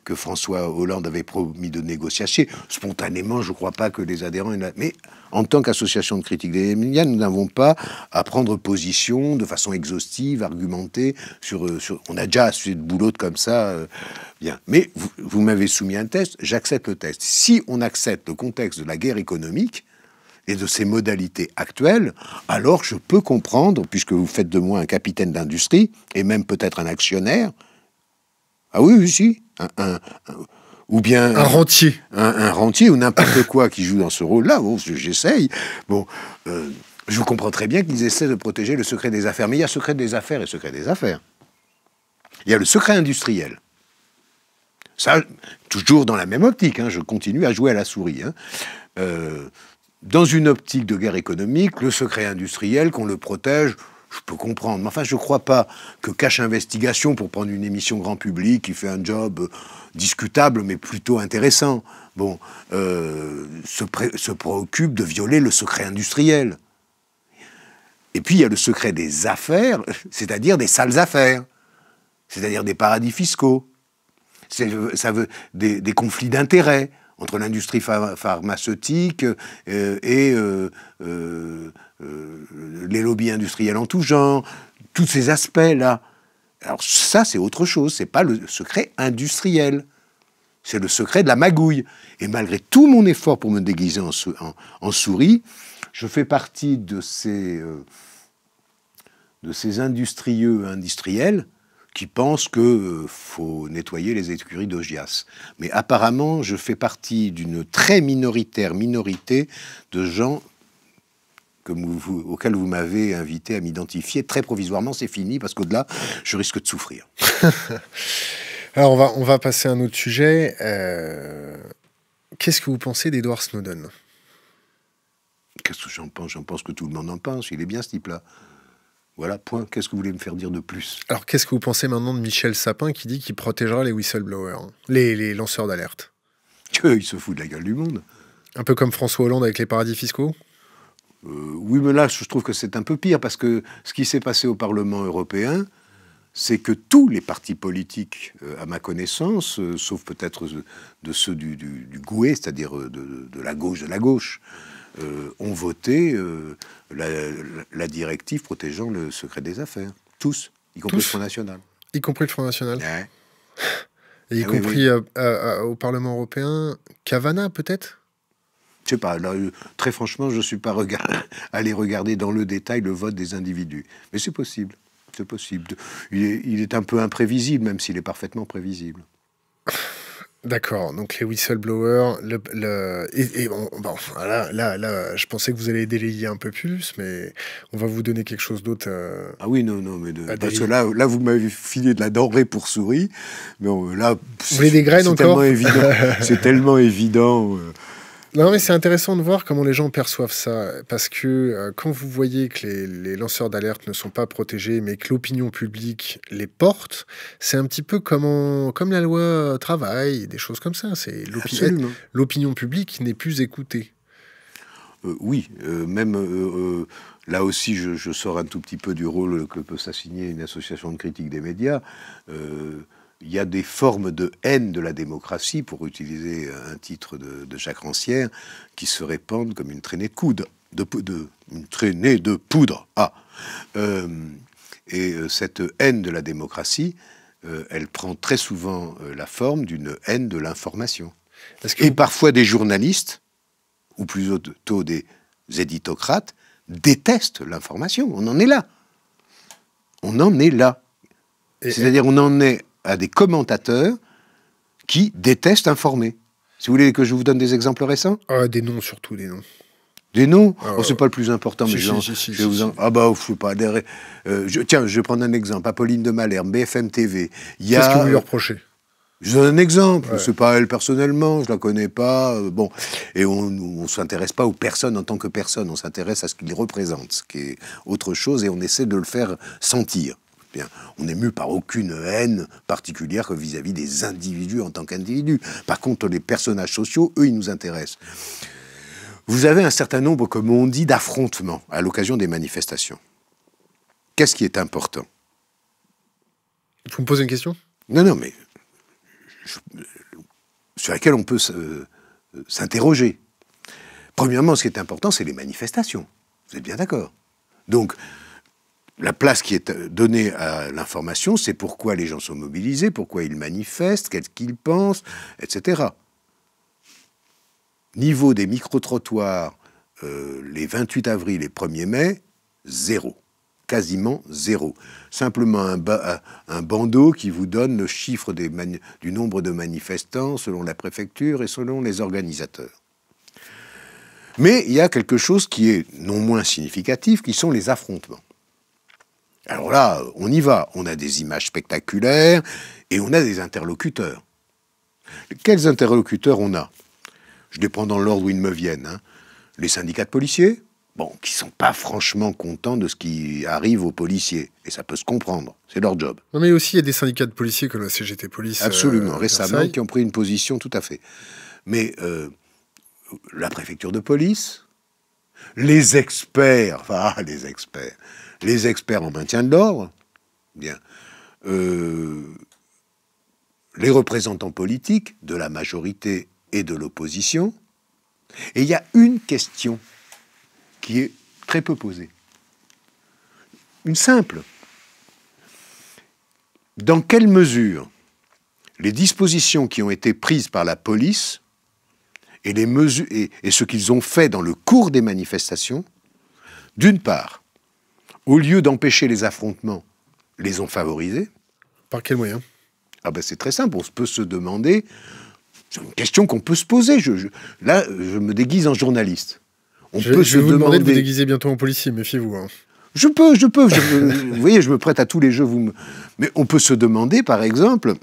que François Hollande avait promis de négocier. Spontanément, je ne crois pas que les adhérents mais en tant qu'association de critique des médias, nous n'avons pas à prendre position de façon exhaustive, argumentée. Sur, euh, on a déjà assez de boulot comme ça. Euh, bien. Mais vous, m'avez soumis un test, j'accepte le test. Si on accepte le contexte de la guerre économique, et de ses modalités actuelles, alors je peux comprendre, puisque vous faites de moi un capitaine d'industrie, et même peut-être un actionnaire, ah oui, oui, si, ou bien un rentier, un, rentier ou n'importe quoi qui joue dans ce rôle-là. Oh, j'essaye. Bon, euh, je vous comprends très bien qu'ils essaient de protéger le secret des affaires, mais il y a secret des affaires et secret des affaires. Il y a le secret industriel. Ça, toujours dans la même optique. Hein. je continue à jouer à la souris. Hein. Euh, dans une optique de guerre économique, le secret industriel, qu'on le protège, je peux comprendre. Mais enfin, je ne crois pas que Cache Investigation, pour prendre une émission grand public, qui fait un job euh, discutable, mais plutôt intéressant, bon, euh, se, se préoccupe de violer le secret industriel. Et puis, il y a le secret des affaires, c'est-à-dire des sales affaires, c'est-à-dire des paradis fiscaux, ça veut des, conflits d'intérêts entre l'industrie pharmaceutique euh, et euh, les lobbies industriels en tout genre, tous ces aspects-là. Alors ça, c'est autre chose, c'est pas le secret industriel. C'est le secret de la magouille. Et malgré tout mon effort pour me déguiser en, en, souris, je fais partie de ces, euh, de ces industrieux industriels qui pensent que euh, faut nettoyer les écuries d'Ogias. Mais apparemment, je fais partie d'une très minoritaire minorité de gens auquel vous m'avez invité à m'identifier. Très provisoirement, c'est fini parce qu'au-delà, je risque de souffrir. Alors, on va, on va passer à un autre sujet. Euh, qu'est-ce que vous pensez d'Edward Snowden Qu'est-ce que j'en pense J'en pense que tout le monde en pense. Il est bien ce type-là. Voilà, point. Qu'est-ce que vous voulez me faire dire de plus Alors, qu'est-ce que vous pensez maintenant de Michel Sapin qui dit qu'il protégera les whistleblowers, hein, les, les lanceurs d'alerte Il se fout de la gueule du monde. Un peu comme François Hollande avec les paradis fiscaux euh, oui, mais là, je trouve que c'est un peu pire, parce que ce qui s'est passé au Parlement européen, c'est que tous les partis politiques, euh, à ma connaissance, euh, sauf peut-être de ceux du, du, c'est-à-dire de, la gauche de la gauche, ont voté la, directive protégeant le secret des affaires. Tous, y compris le Front National. Y compris le Front National. y ah compris au Parlement européen, Cavana peut-être je sais pas, là, euh, très franchement, je ne suis pas allé regarder dans le détail le vote des individus. Mais c'est possible, c'est possible. Il est, un peu imprévisible, même s'il est parfaitement prévisible. D'accord, donc les whistleblowers, le, et, bon, là, là, je pensais que vous allez délayer un peu plus, mais on va vous donner quelque chose d'autre. Euh, ah oui, non, non, mais de, parce que là, vous m'avez filé de la denrée pour souris, mais on, là, c'est tellement évident, c'est tellement évident. Non, mais c'est intéressant de voir comment les gens perçoivent ça. Parce que euh, quand vous voyez que les, lanceurs d'alerte ne sont pas protégés, mais que l'opinion publique les porte, c'est un petit peu comme, comme la loi travail, des choses comme ça. C'est l'opinion publique n'est plus écoutée. Euh, oui, euh, même là aussi, je, sors un tout petit peu du rôle que peut s'assigner une association de critique des médias il y a des formes de haine de la démocratie, pour utiliser un titre de, Jacques Rancière, qui se répandent comme une traînée de coude, de, une traînée de poudre. Ah, euh, et euh, cette haine de la démocratie, euh, elle prend très souvent la forme d'une haine de l'information. Et parfois des journalistes, ou plutôt des éditocrates, détestent l'information. On en est là. On en est là. C'est-à-dire on en est à des commentateurs qui détestent informer. Si vous voulez que je vous donne des exemples récents ah, Des noms surtout, des noms. Des noms ah, oh, C'est pas le plus important, mais je vous en... Ah bah, oh, euh, je pas. Tiens, je vais prendre un exemple. Apolline de Malherbe, BFM TV. Qu'est-ce que vous lui reprochez je donne un exemple, c'est pas elle personnellement, je la connais pas, euh, bon. Et on ne s'intéresse pas aux personnes en tant que personnes, on s'intéresse à ce qu'ils représentent, ce qui est autre chose, et on essaie de le faire sentir on n'est mu par aucune haine particulière vis-à-vis des individus en tant qu'individus. Par contre, les personnages sociaux, eux, ils nous intéressent. Vous avez un certain nombre, comme on dit, d'affrontements à l'occasion des manifestations. Qu'est-ce qui est important Vous me posez une question Non, non, mais sur laquelle on peut s'interroger. Premièrement, ce qui est important, c'est les manifestations. Vous êtes bien d'accord Donc, la place qui est donnée à l'information, c'est pourquoi les gens sont mobilisés, pourquoi ils manifestent, qu'est-ce qu'ils pensent, etc. Niveau des micro-trottoirs, euh, les 28 avril et 1er mai, zéro. Quasiment zéro. Simplement un, bandeau qui vous donne le chiffre du nombre de manifestants selon la préfecture et selon les organisateurs. Mais il y a quelque chose qui est non moins significatif, qui sont les affrontements. Alors là, on y va. On a des images spectaculaires et on a des interlocuteurs. Quels interlocuteurs on a Je dépends dans l'ordre où ils me viennent. Hein. Les syndicats de policiers, bon, qui sont pas franchement contents de ce qui arrive aux policiers. Et ça peut se comprendre, c'est leur job. Non, mais aussi, il y a des syndicats de policiers comme la CGT Police. Euh, Absolument, récemment, qui ont pris une position tout à fait. Mais euh, la préfecture de police, les experts, enfin, ah, les experts, les experts en maintien de l'ordre, bien, euh, les représentants politiques de la majorité et de l'opposition. Et il y a une question qui est très peu posée. Une simple. Dans quelle mesure les dispositions qui ont été prises par la police et, les mesures, et ce qu'ils ont fait dans le cours des manifestations, d'une part, au lieu d'empêcher les affrontements, les ont favorisés. Par quels moyens ah ben C'est très simple, on peut se demander, c'est une question qu'on peut se poser. là, je me déguise en journaliste. On je, peut vous demander... de vous déguiser bientôt en policier, méfiez-vous. Hein. Je peux, je peux. vous voyez, je me prête à tous les jeux. Vous me... Mais on peut se demander, par exemple,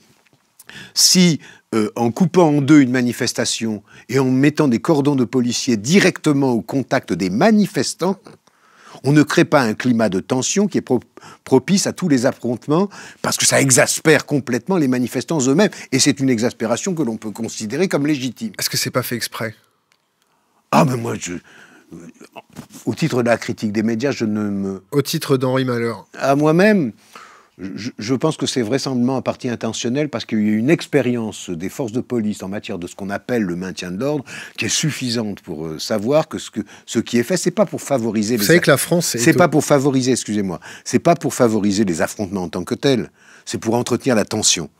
si euh, en coupant en deux une manifestation et en mettant des cordons de policiers directement au contact des manifestants, on ne crée pas un climat de tension qui est propice à tous les affrontements parce que ça exaspère complètement les manifestants eux-mêmes. Et c'est une exaspération que l'on peut considérer comme légitime. Est-ce que ce n'est pas fait exprès Ah, mais moi, je. Au titre de la critique des médias, je ne me. Au titre d'Henri Malheur. À moi-même, je, pense que c'est vraisemblablement en partie intentionnel parce qu'il y a une expérience des forces de police en matière de ce qu'on appelle le maintien de l'ordre qui est suffisante pour euh, savoir que ce, qui est fait, c'est pas pour favoriser. Vous la France, c'est pas pour favoriser, excusez-moi, c'est pas pour favoriser les affrontements en tant que tels. C'est pour entretenir la tension.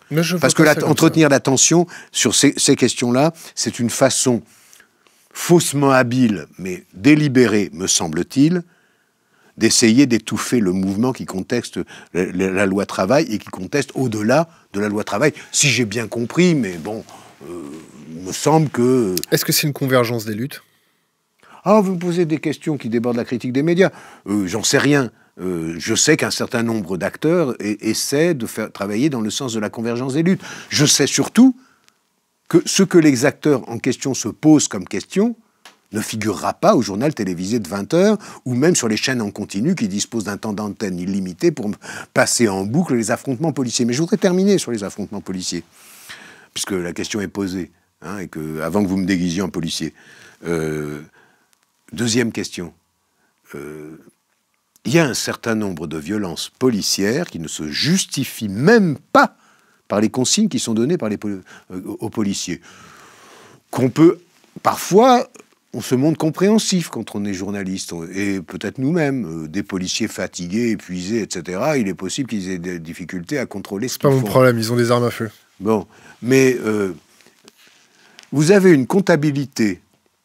parce que la, entretenir la tension sur ces questions-là, c'est une façon faussement habile, mais délibérée, me semble-t-il, d'essayer d'étouffer le mouvement qui conteste la, loi travail et qui conteste au-delà de la loi travail, si j'ai bien compris, mais bon, il euh, me semble que... Euh, Est-ce que c'est une convergence des luttes Ah, vous me posez des questions qui débordent la critique des médias. Euh, j'en sais rien. je sais qu'un certain nombre d'acteurs e, essaient de faire travailler dans le sens de la convergence des luttes. Je sais surtout que ce que les acteurs en question se posent comme question, ne figurera pas au journal télévisé de 20h ou même sur les chaînes en continu qui disposent d'un temps d'antenne illimité pour passer en boucle les affrontements policiers. Mais je voudrais terminer sur les affrontements policiers, puisque la question est posée, hein, et que, avant que vous me déguisiez en policier. Euh, deuxième question. Euh, il y a un certain nombre de violences policières qui ne se justifient même pas par les consignes qui sont données par les, euh, aux policiers, qu'on peut parfois on se montre compréhensif quand on est journaliste, et peut-être nous-mêmes, euh, des policiers fatigués, épuisés, etc. Il est possible qu'ils aient des difficultés à contrôler ce C'est pas mon problème, ils ont des armes à feu. Bon, mais euh, vous avez une comptabilité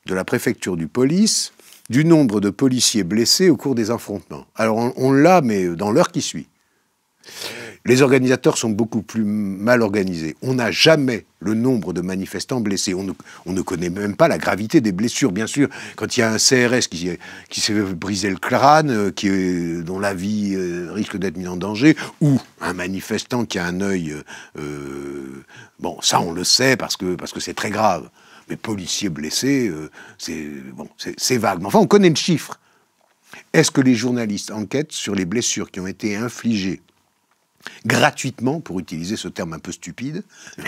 de la préfecture du police du nombre de policiers blessés au cours des affrontements. Alors on l'a, mais dans l'heure qui suit. Les organisateurs sont beaucoup plus mal organisés. On n'a jamais le nombre de manifestants blessés. On ne, connaît même pas la gravité des blessures. Bien sûr, quand il y a un CRS qui, qui s'est brisé le crâne, euh, dont la vie euh, risque d'être mise en danger, ou un manifestant qui a un œil... Euh, bon, ça, on le sait parce que c'est très grave. Mais policiers blessés, c'est vague. Mais enfin, on connaît le chiffre. Est-ce que les journalistes enquêtent sur les blessures qui ont été infligées gratuitement, pour utiliser ce terme un peu stupide,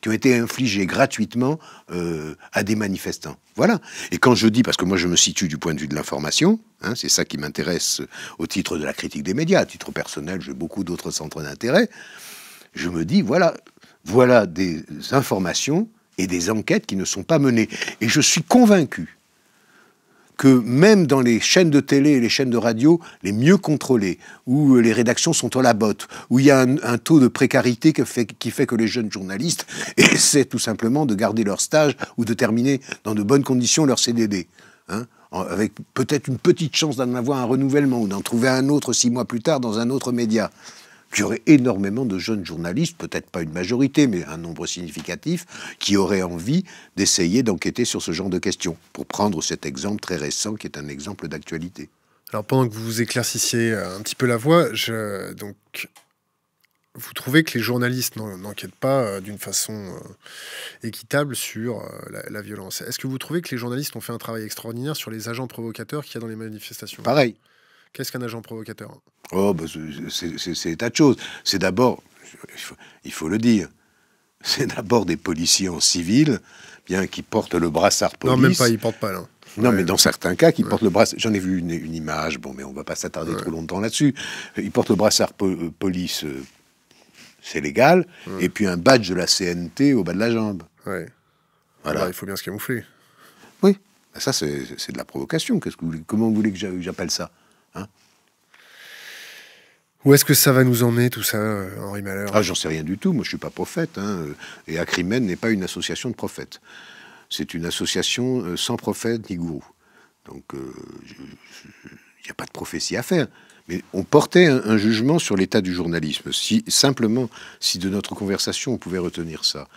qui ont été infligés gratuitement euh, à des manifestants. Voilà. Et quand je dis, parce que moi je me situe du point de vue de l'information, hein, c'est ça qui m'intéresse au titre de la critique des médias, à titre personnel, j'ai beaucoup d'autres centres d'intérêt, je me dis, voilà, voilà des informations et des enquêtes qui ne sont pas menées. Et je suis convaincu que même dans les chaînes de télé et les chaînes de radio les mieux contrôlées, où euh, les rédactions sont à la botte, où il y a un, taux de précarité qui fait que les jeunes journalistes essaient tout simplement de garder leur stage ou de terminer dans de bonnes conditions leur CDD. Hein, avec peut-être une petite chance d'en avoir un renouvellement ou d'en trouver un autre six mois plus tard dans un autre média qu'il y aurait énormément de jeunes journalistes, peut-être pas une majorité, mais un nombre significatif, qui auraient envie d'essayer d'enquêter sur ce genre de questions, pour prendre cet exemple très récent qui est un exemple d'actualité. Alors pendant que vous vous éclaircissiez euh, un petit peu la voix, je, donc, vous trouvez que les journalistes n'enquêtent pas euh, d'une façon euh, équitable sur la, la violence. Est-ce que vous trouvez que les journalistes ont fait un travail extraordinaire sur les agents provocateurs qu'il y a dans les manifestations Pareil. Qu'est-ce qu'un agent provocateur Oh, bah, c'est des tas de choses. C'est d'abord, il faut, le dire, c'est d'abord des policiers en civil, bien qui portent le brassard police. Non, même pas, ils portent pas là. Non, mais dans certains cas, qui portent le brassard. J'en ai vu une, image, bon, mais on ne va pas s'attarder trop longtemps là-dessus. Ils portent le brassard euh, police, euh, c'est légal, et puis un badge de la CNT au bas de la jambe. Voilà. Alors, bah, il faut bien se camoufler. Oui. Bah, ça, c'est de la provocation. Vous, comment vous voulez que j'appelle ça hein où est-ce que ça va nous emmener tout ça, euh, Henri Malheur Ah, j'en sais rien du tout. Moi, je suis pas prophète. Hein. Et Acrimène n'est pas une association de prophètes. C'est une association euh, sans prophète ni gourou. Donc, il euh, n'y a pas de prophétie à faire. Mais on portait un, jugement sur l'état du journalisme. Si simplement, si de notre conversation on pouvait retenir ça,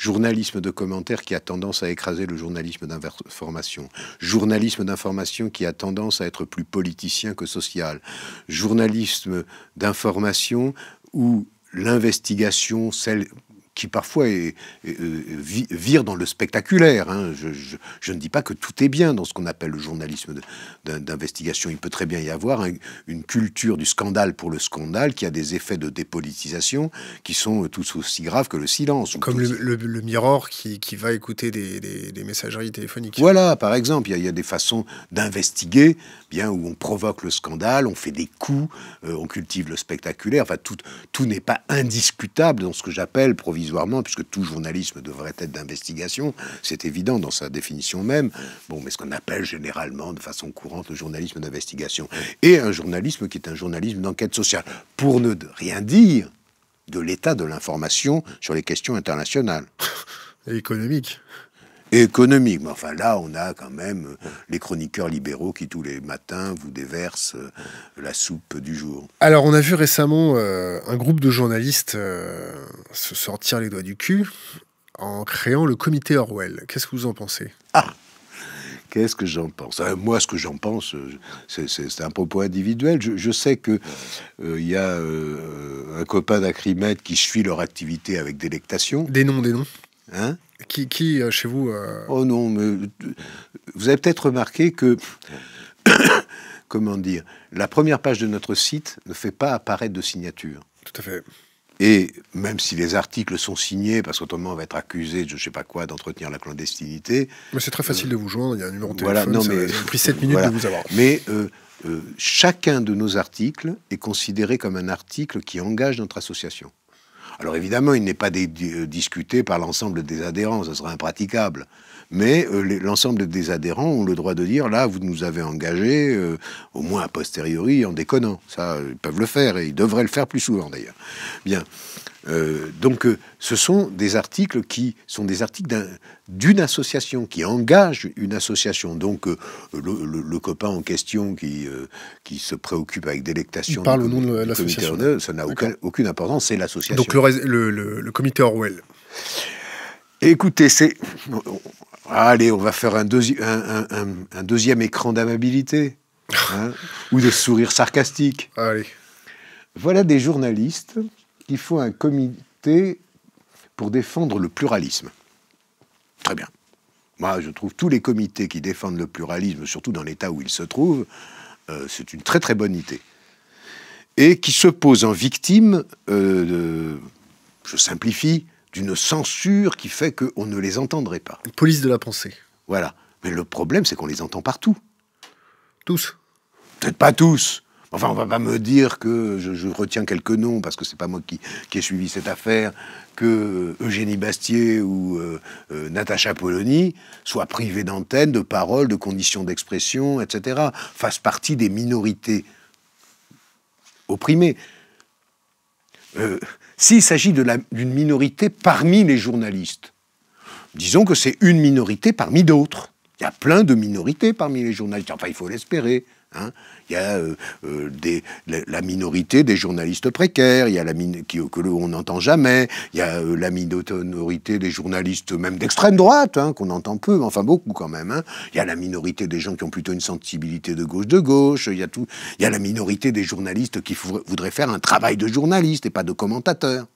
journalisme de commentaires qui a tendance à écraser le journalisme d'information, journalisme d'information qui a tendance à être plus politicien que social, journalisme d'information où l'investigation, celle qui parfois est, euh, vire dans le spectaculaire. Hein. Je, ne dis pas que tout est bien dans ce qu'on appelle le journalisme d'investigation. Il peut très bien y avoir une culture du scandale pour le scandale qui a des effets de dépolitisation qui sont tous aussi graves que le silence. Comme le, miroir Mirror qui, va écouter des, messageries téléphoniques. Voilà, par exemple, il y, a, des façons d'investiguer bien où on provoque le scandale, on fait des coups, euh, on cultive le spectaculaire. Enfin, tout, tout n'est pas indiscutable dans ce que j'appelle provisoirement puisque tout journalisme devrait être d'investigation, c'est évident dans sa définition même, bon, mais ce qu'on appelle généralement, de façon courante, le journalisme d'investigation, et un journalisme qui est un journalisme d'enquête sociale, pour ne rien dire de l'état de l'information sur les questions internationales. Et économiques économique. Mais enfin, là, on a quand même euh, les chroniqueurs libéraux qui, tous les matins, vous déversent euh, la soupe du jour. Alors, on a vu récemment euh, un groupe de journalistes se sortir les doigts du cul en créant le comité Orwell. Qu'est-ce que vous en pensez Ah Qu'est-ce que j'en pense Moi, ce que j'en pense, c'est un propos individuel. Je, sais que il y a un copain d'Acrimède qui suit leur activité avec délectation. Des noms, des noms. Hein qui, euh, chez vous euh, Oh non, mais euh, vous avez peut-être remarqué que, comment dire, la première page de notre site ne fait pas apparaître de signature. Tout à fait. Et même si les articles sont signés, parce qu'autrement on va être accusé, de je ne sais pas quoi, d'entretenir la clandestinité. Mais c'est très facile de vous joindre, il y a un numéro de voilà, non, mais, ça, pris 7 minutes de vous avoir. Mais chacun de nos articles est considéré comme un article qui engage notre association. Alors évidemment, il n'est pas euh, discuté par l'ensemble des adhérents, ce serait impraticable mais euh, l'ensemble des adhérents ont le droit de dire là, vous nous avez engagé, euh, au moins a posteriori, en déconnant. Ça, ils peuvent le faire et ils devraient le faire plus souvent d'ailleurs. Bien. Euh, donc, ce sont des articles qui sont des articles d'une association, qui engagent une association. Donc, le, copain en question qui, qui se préoccupe avec délectation. Il parle au nom de l'association. Ça n'a aucune importance, c'est l'association. Donc, le, le comité Orwell. Écoutez, c'est ah, allez, on va faire un, deuxième écran d'amabilité hein, ou de sourire sarcastique. Allez. Voilà des journalistes qui font un comité pour défendre le pluralisme. Très bien. Moi, je trouve tous les comités qui défendent le pluralisme, surtout dans l'état où ils se trouvent, euh, c'est une très très bonne idée. Et qui se posent en victime, euh, je simplifie, d'une censure qui fait qu'on ne les entendrait pas. Une police de la pensée. Voilà. Mais le problème, c'est qu'on les entend partout. Tous Peut-être pas tous. Enfin, on va pas me dire que je, retiens quelques noms parce que c'est pas moi qui, ai suivi cette affaire, que Eugénie Bastier ou euh, euh, Natacha Polony soient privés d'antenne, de parole, de conditions d'expression, etc. Fassent partie des minorités opprimées. Euh, s'il s'agit d'une minorité parmi les journalistes, disons que c'est une minorité parmi d'autres. Il y a plein de minorités parmi les journalistes, enfin il faut l'espérer. Hein. il y a euh, euh, des, la minorité des journalistes précaires, il y a la qui, que l'on n'entend jamais, il y a euh, la minorité des journalistes même d'extrême droite, hein, qu'on entend peu, enfin beaucoup quand même. Hein. Il y a la minorité des gens qui ont plutôt une sensibilité de gauche de gauche, il y a, tout, il y a la minorité des journalistes qui voudraient faire un travail de journaliste et pas de commentateur.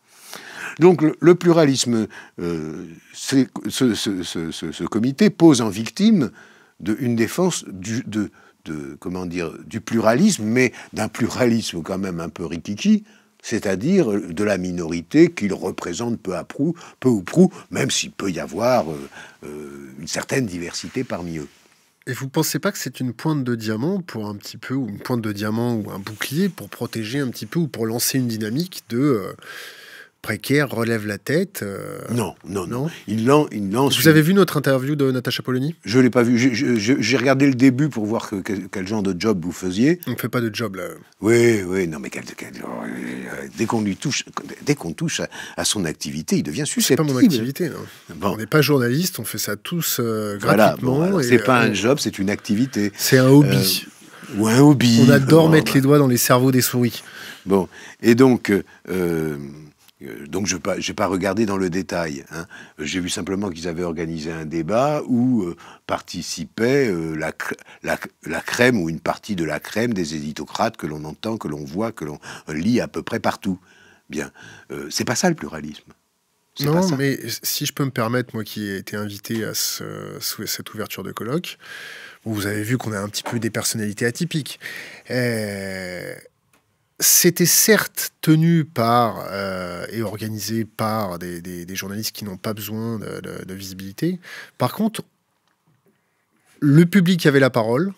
Donc le, pluralisme, ce, ce, comité pose en victime de, une défense du, de, de, comment dire, du pluralisme, mais d'un pluralisme quand même un peu rikiki, c'est-à-dire de la minorité qu'il représente peu, à prou, peu ou prou, même s'il peut y avoir euh, euh, une certaine diversité parmi eux. Et vous ne pensez pas que c'est une pointe de diamant pour un petit peu, ou une pointe de diamant ou un bouclier pour protéger un petit peu ou pour lancer une dynamique de... Euh, précaire relève la tête. Euh, non, non, non. Il lance. Vous avez vu notre interview de Natacha Polony Je l'ai pas vu. J'ai regardé le début pour voir quel, genre de job vous faisiez. On ne fait pas de job là. Oui, oui, non, mais oh, euh, euh, dès qu'on lui touche, dès qu'on touche à, son activité, il devient susceptible. C'est pas mon activité. On n'est pas journaliste, on fait ça tous gratuitement. Voilà, c'est pas un job, c'est une activité. C'est un hobby. ou un hobby. On adore mettre bah. les doigts dans les cerveaux des souris. Bon, et donc. Euh, donc je n'ai pas, pas regardé dans le détail. Hein. J'ai vu simplement qu'ils avaient organisé un débat où euh, participaient participait euh, la, la, crème ou une partie de la crème des éditocrates que l'on entend, que l'on voit, que l'on lit à peu près partout. Bien, c'est pas ça le pluralisme. Non, mais si je peux me permettre, moi qui ai été invité à, ce, cette ouverture de colloque, vous avez vu qu'on a un petit peu des personnalités atypiques. Et c'était certes tenu par euh, et organisé par des, journalistes qui n'ont pas besoin de, visibilité. Par contre, le public avait la parole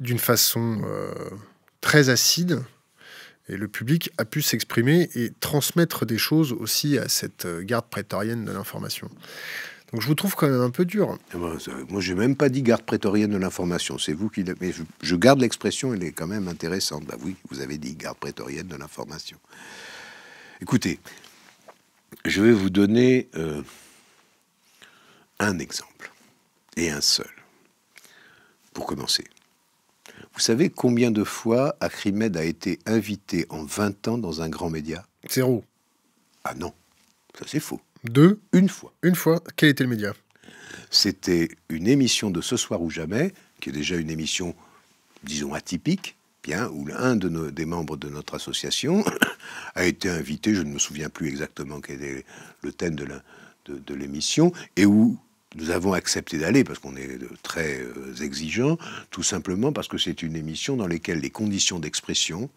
d'une façon euh, très acide et le public a pu s'exprimer et transmettre des choses aussi à cette garde prétorienne de l'information. Donc je vous trouve quand même un peu dur. Eh ben, moi, je n'ai même pas dit garde prétorienne de l'information. C'est vous qui Je, garde l'expression, elle est quand même intéressante. Bah oui, vous avez dit garde prétorienne de l'information. Écoutez, je vais vous donner euh, un exemple, et un seul, pour commencer. Vous savez combien de fois Acrimed a été invité en 20 ans dans un grand média Zéro. Ah non, ça c'est faux. Deux Une fois. Une fois. Quel était le média C'était une émission de Ce soir ou jamais, qui est déjà une émission, disons, atypique, bien, où un des membres de notre association a été invité, je ne me souviens plus exactement quel est le thème de l'émission, et où nous avons accepté d'aller parce qu'on est très euh, exigeant, tout simplement parce que c'est une émission dans laquelle les conditions d'expression,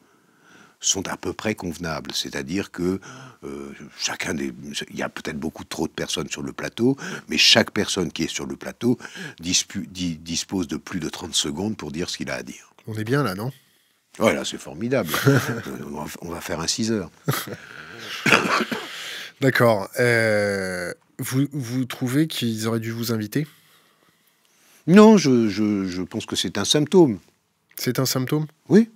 sont à peu près convenables. C'est-à-dire que euh, chacun des. Il y a peut-être beaucoup trop de personnes sur le plateau, mais chaque personne qui est sur le plateau dispose de plus de 30 secondes pour dire ce qu'il a à dire. On est bien là, non Voilà, là, c'est formidable. on va faire un 6 heures. D'accord. Euh, vous, vous trouvez qu'ils auraient dû vous inviter Non, je pense que c'est un symptôme. C'est un symptôme Oui.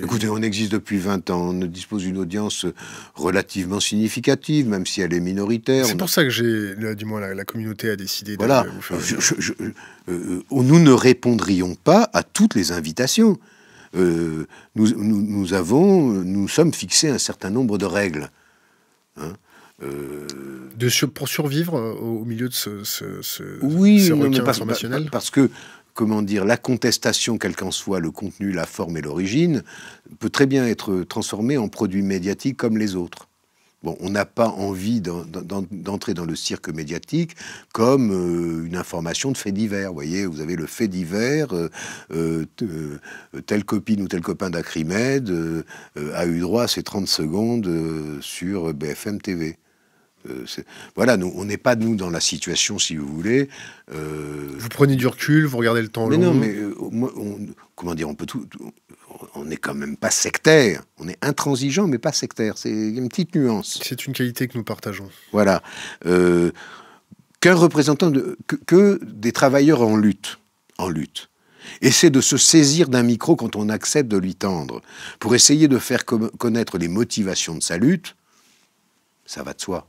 Écoutez, on existe depuis 20 ans, on dispose d'une audience relativement significative, même si elle est minoritaire. C'est pour ça que j'ai, du moins, la, communauté a décidé. Voilà. Euh, euh, nous ne répondrions pas à toutes les invitations. Euh, nous, avons, nous sommes fixés un certain nombre de règles. Hein. de pour survivre au, milieu de ce, ce, ce, oui, ce non, parce que comment dire, la contestation, quel qu'en soit le contenu, la forme et l'origine, peut très bien être transformée en produit médiatique comme les autres. Bon, on n'a pas envie d'entrer dans le cirque médiatique comme euh, une information de fait divers. Vous voyez, vous avez le fait divers, euh, euh, telle copine ou tel copain d'Acrimède a eu droit à ses 30 secondes sur BFM TV. Euh, voilà, nous, on n'est pas, nous, dans la situation, si vous voulez. Euh, vous prenez du recul, vous regardez le temps mais long. Non, mais euh, on, comment dire, on peut tout. On n'est quand même pas sectaire. On est intransigeant, mais pas sectaire. C'est une petite nuance. C'est une qualité que nous partageons. Voilà. Qu'un représentant de. Que, des travailleurs en lutte. En lutte. essaie de se saisir d'un micro quand on accepte de lui tendre, pour essayer de faire connaître les motivations de sa lutte, ça va de soi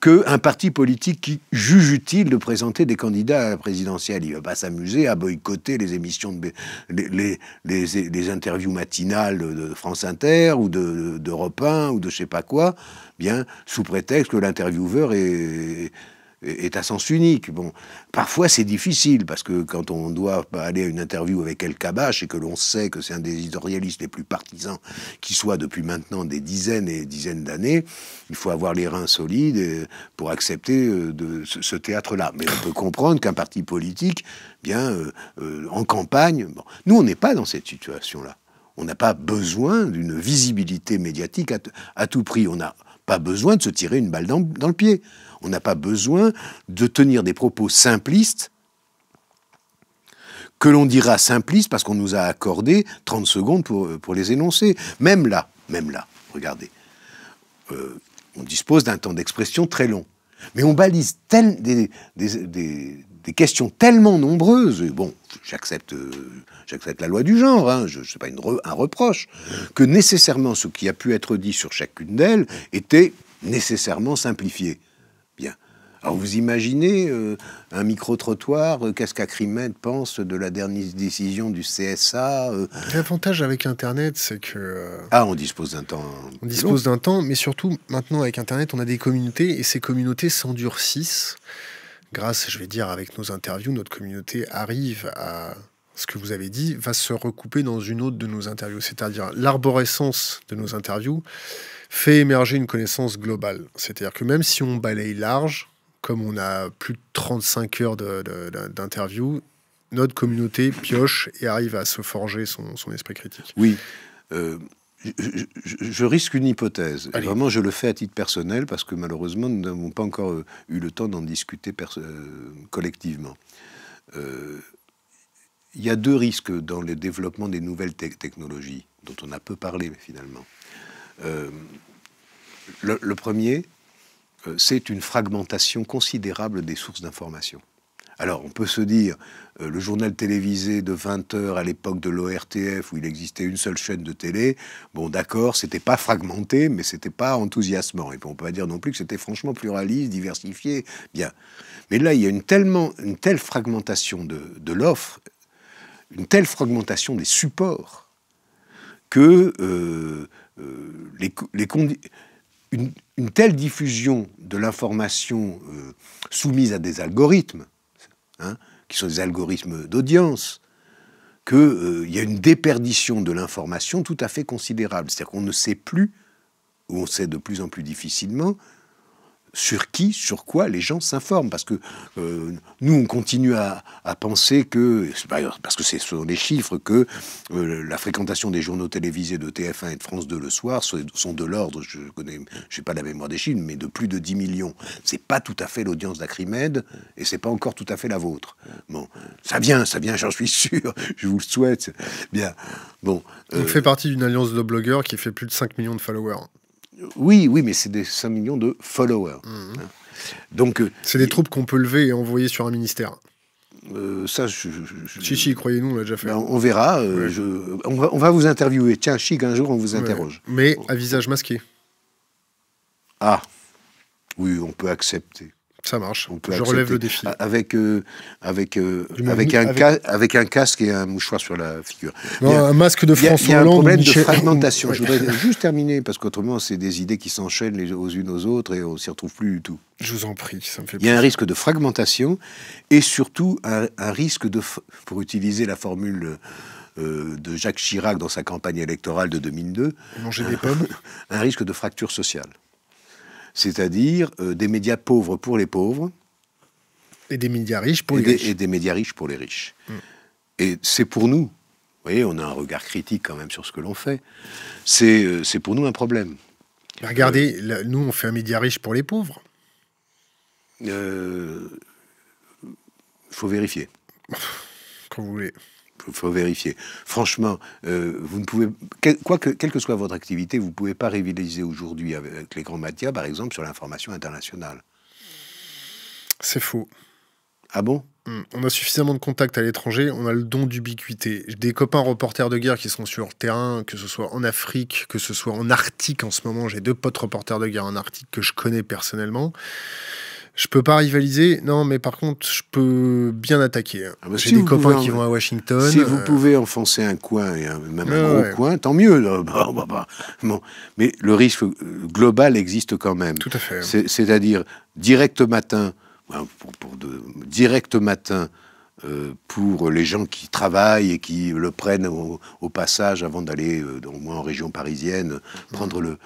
qu'un parti politique qui juge utile de présenter des candidats à la présidentielle. Il ne va pas s'amuser à boycotter les émissions, de, les, les, interviews matinales de France Inter ou d'Europe de, 1 ou de je ne sais pas quoi, bien sous prétexte que l'intervieweur est est à sens unique. Bon, parfois c'est difficile parce que quand on doit aller à une interview avec El Kabash et que l'on sait que c'est un des éditorialistes les plus partisans qui soit depuis maintenant des dizaines et dizaines d'années, il faut avoir les reins solides euh, pour accepter euh, de ce théâtre-là. Mais on peut comprendre qu'un parti politique, bien euh, en campagne, nous on n'est pas dans cette situation-là. On n'a pas besoin d'une visibilité médiatique à, tout prix. On n'a pas besoin de se tirer une balle dans le pied. On n'a pas besoin de tenir des propos simplistes que l'on dira simplistes parce qu'on nous a accordé 30 secondes euh, pour, les énoncer. Même là, même là, regardez, euh, on dispose d'un temps d'expression très long. Mais on balise des, questions tellement nombreuses, bon, j'accepte, euh, j'accepte la loi du genre, hein, je, sais pas un reproche, que nécessairement ce qui a pu être dit sur chacune d'elles était nécessairement simplifié. Alors vous imaginez euh, un micro-trottoir, euh, qu'est-ce qu'Acrimed pense de la dernière décision du CSA euh L'avantage avec Internet, c'est que... ah, on dispose d'un temps. On dispose d'un temps, mais surtout maintenant avec Internet, on a des communautés et ces communautés s'endurcissent. Grâce, je vais dire, avec nos interviews, notre communauté arrive à ce que vous avez dit, va se recouper dans une autre de nos interviews, c'est-à-dire l'arborescence de nos interviews fait émerger une connaissance globale. C'est-à-dire que même si on balaye large, comme on a plus de 35 heures d'interview, notre communauté pioche et arrive à se forger son, esprit critique. Oui. Euh, je, risque une hypothèse. vraiment, je le fais à titre personnel parce que malheureusement, nous n'avons pas encore euh, eu le temps d'en discuter euh, collectivement. Il y a deux risques dans le développement des nouvelles technologies, dont on a peu parlé finalement. Euh, le, premier, euh, c'est une fragmentation considérable des sources d'information. Alors, on peut se dire, euh, le journal télévisé de 20 heures à l'époque de l'ORTF, où il existait une seule chaîne de télé, bon, d'accord, c'était pas fragmenté, mais c'était pas enthousiasmant. Et puis, on peut pas dire non plus que c'était franchement pluraliste, diversifié, bien. Mais là, il y a une, tellement, une telle fragmentation de, l'offre, une telle fragmentation des supports, que euh, une, telle diffusion de l'information euh, soumise à des algorithmes, hein, qui sont des algorithmes d'audience, qu'il euh, y a une déperdition de l'information tout à fait considérable. C'est-à-dire qu'on ne sait plus, ou on sait de plus en plus difficilement, sur qui, sur quoi les gens s'informent. Parce que euh, nous, on continue à, penser que, parce que ce sont les chiffres, que euh, la fréquentation des journaux télévisés de TF1 et de France 2 le soir sont de l'ordre, je connais, je sais pas la mémoire des chiffres, mais de plus de 10 millions. C'est pas tout à fait l'audience d'Acrimed et c'est pas encore tout à fait la vôtre. Bon, ça vient, ça vient, j'en suis sûr, je vous le souhaite. Bien, bon. On euh, fait partie d'une alliance de blogueurs qui fait plus de 5 millions de followers. Oui, oui, mais c'est des 5 millions de followers. Mmh. Hein. Donc, euh, c'est des troupes qu'on peut lever et envoyer sur un ministère. Euh, ça, je, croyez-nous, on l'a déjà fait. Ben, on verra. Euh, on, va, vous interviewer. Tiens, chic, un jour, on vous interroge. Mais à visage masqué. Ah, oui, on peut accepter. Ça marche. On peut Je relève le défi. Avec, euh, avec, euh, avec, un avec... un casque et un mouchoir sur la figure. un masque de François Hollande. Il y a un problème de fragmentation. Je voudrais juste terminer, parce qu'autrement, c'est des idées qui s'enchaînent les aux unes aux autres et on ne s'y retrouve plus du tout. Je vous en prie, ça me fait Il y a un risque de fragmentation et surtout un, un risque de. Pour utiliser la formule euh, de Jacques Chirac dans sa campagne électorale de 2002. Manger des pommes. un risque de fracture sociale c'est-à-dire euh, des médias pauvres pour les pauvres. Et des médias riches pour les riches. Et des médias riches pour les riches. Mm. Et c'est pour nous, vous voyez, on a un regard critique quand même sur ce que l'on fait, c'est euh, pour nous un problème. regardez, euh, nous on fait un média riche pour les pauvres. Il faut vérifier. quand vous voulez faut vérifier. Franchement, euh, vous ne pouvez, quoi que, quelle que soit votre activité, vous ne pouvez pas rivaliser aujourd'hui avec les grands médias, par exemple, sur l'information internationale. C'est faux. Ah bon hmm. on a suffisamment de contacts à l'étranger, on a le don d'ubiquité. Des copains reporters de guerre qui sont sur le terrain, que ce soit en Afrique, que ce soit en Arctique en ce moment, j'ai deux potes reporters de guerre en Arctique que je connais personnellement. Je peux pas rivaliser, non, mais par contre, je peux bien attaquer. Hein. Ah, bah, J'ai des copains qui vont à Washington. Si vous euh, pouvez enfoncer un coin, et même un gros coin, tant mieux. Bah, bah, mais le risque euh, global existe quand même. Tout à fait. C'est-à-dire, direct matin, pour, direct matin, euh, pour les gens qui travaillent et qui le prennent au, passage avant d'aller au moins en région parisienne, prendre le,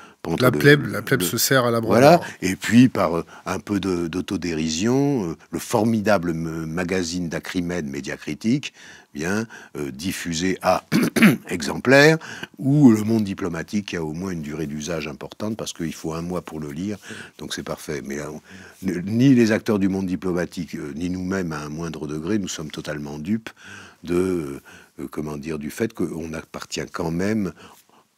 la plèbe, se sert à la broie. Voilà, et puis par euh, un peu d'autodérision, euh, le formidable magazine d'Acrimède Média Critique, bien euh, diffusé à exemplaires, ou le monde diplomatique a au moins une durée d'usage importante parce qu'il faut un mois pour le lire, donc c'est parfait. Mais ni les acteurs du monde diplomatique, ni nous-mêmes à un moindre degré, nous sommes totalement dupes de comment dire du fait qu'on appartient quand même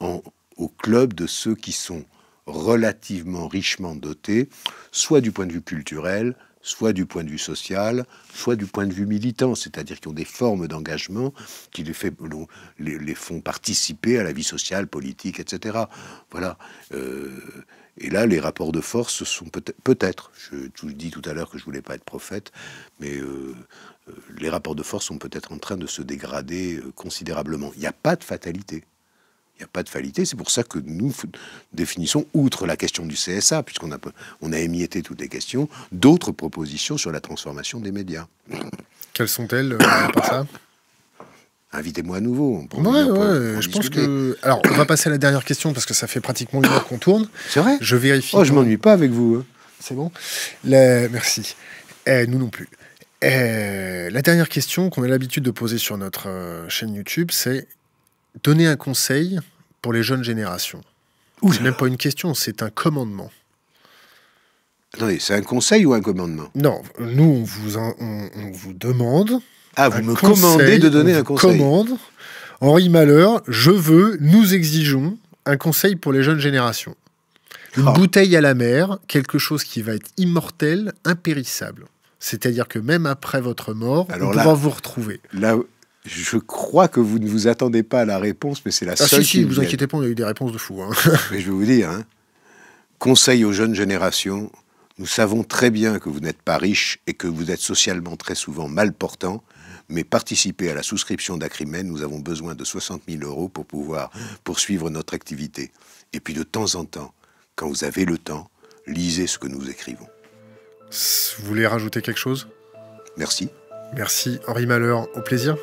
en, au club de ceux qui sont relativement richement dotés, soit du point de vue culturel, soit du point de vue social, soit du point de vue militant, c'est-à-dire qui ont des formes d'engagement qui les, font participer à la vie sociale, politique, etc. Voilà. Euh, et là, les rapports de force sont peut-être, je, dis tout à l'heure que je voulais pas être prophète, mais euh, euh, les rapports de force sont peut-être en train de se dégrader considérablement. Il n'y a pas de fatalité. Il n'y a pas de falité. C'est pour ça que nous définissons, outre la question du CSA, puisqu'on a, on a émietté toutes les questions, d'autres propositions sur la transformation des médias. Quelles sont-elles euh, ça Invitez-moi à nouveau. On ouais, je pense que. Alors, on va passer à la dernière question parce que ça fait pratiquement une heure qu'on tourne. C'est vrai Je vérifie. Oh, je m'ennuie pas avec vous. Hein. C'est bon Merci. Eh, nous non plus. Eh, la dernière question qu'on a l'habitude de poser sur notre euh, chaîne YouTube, c'est Donner un conseil pour les jeunes générations. C'est même pas une question, c'est un commandement. Attendez, c'est un conseil ou un commandement Non, nous, on vous, vous demande. Ah, vous me commandez de donner un conseil. Commande. Henri Malheur, je veux, nous exigeons un conseil pour les jeunes générations. Une ah. bouteille à la mer, quelque chose qui va être immortel, impérissable. C'est-à-dire que même après votre mort, on pourra vous retrouver. Là, je crois que vous ne vous attendez pas à la réponse, mais c'est la ah seule. Si, si, vous, vous inquiétez pas, on a eu des réponses de fous. Hein. mais je vais vous dire, hein. conseil aux jeunes générations, nous savons très bien que vous n'êtes pas riche et que vous êtes socialement très souvent mal portant, mais participez à la souscription d'Acrimen, nous avons besoin de 60 000 euros pour pouvoir poursuivre notre activité. Et puis de temps en temps, quand vous avez le temps, lisez ce que nous écrivons. Vous voulez rajouter quelque chose Merci. Merci Henri Malheur, au plaisir.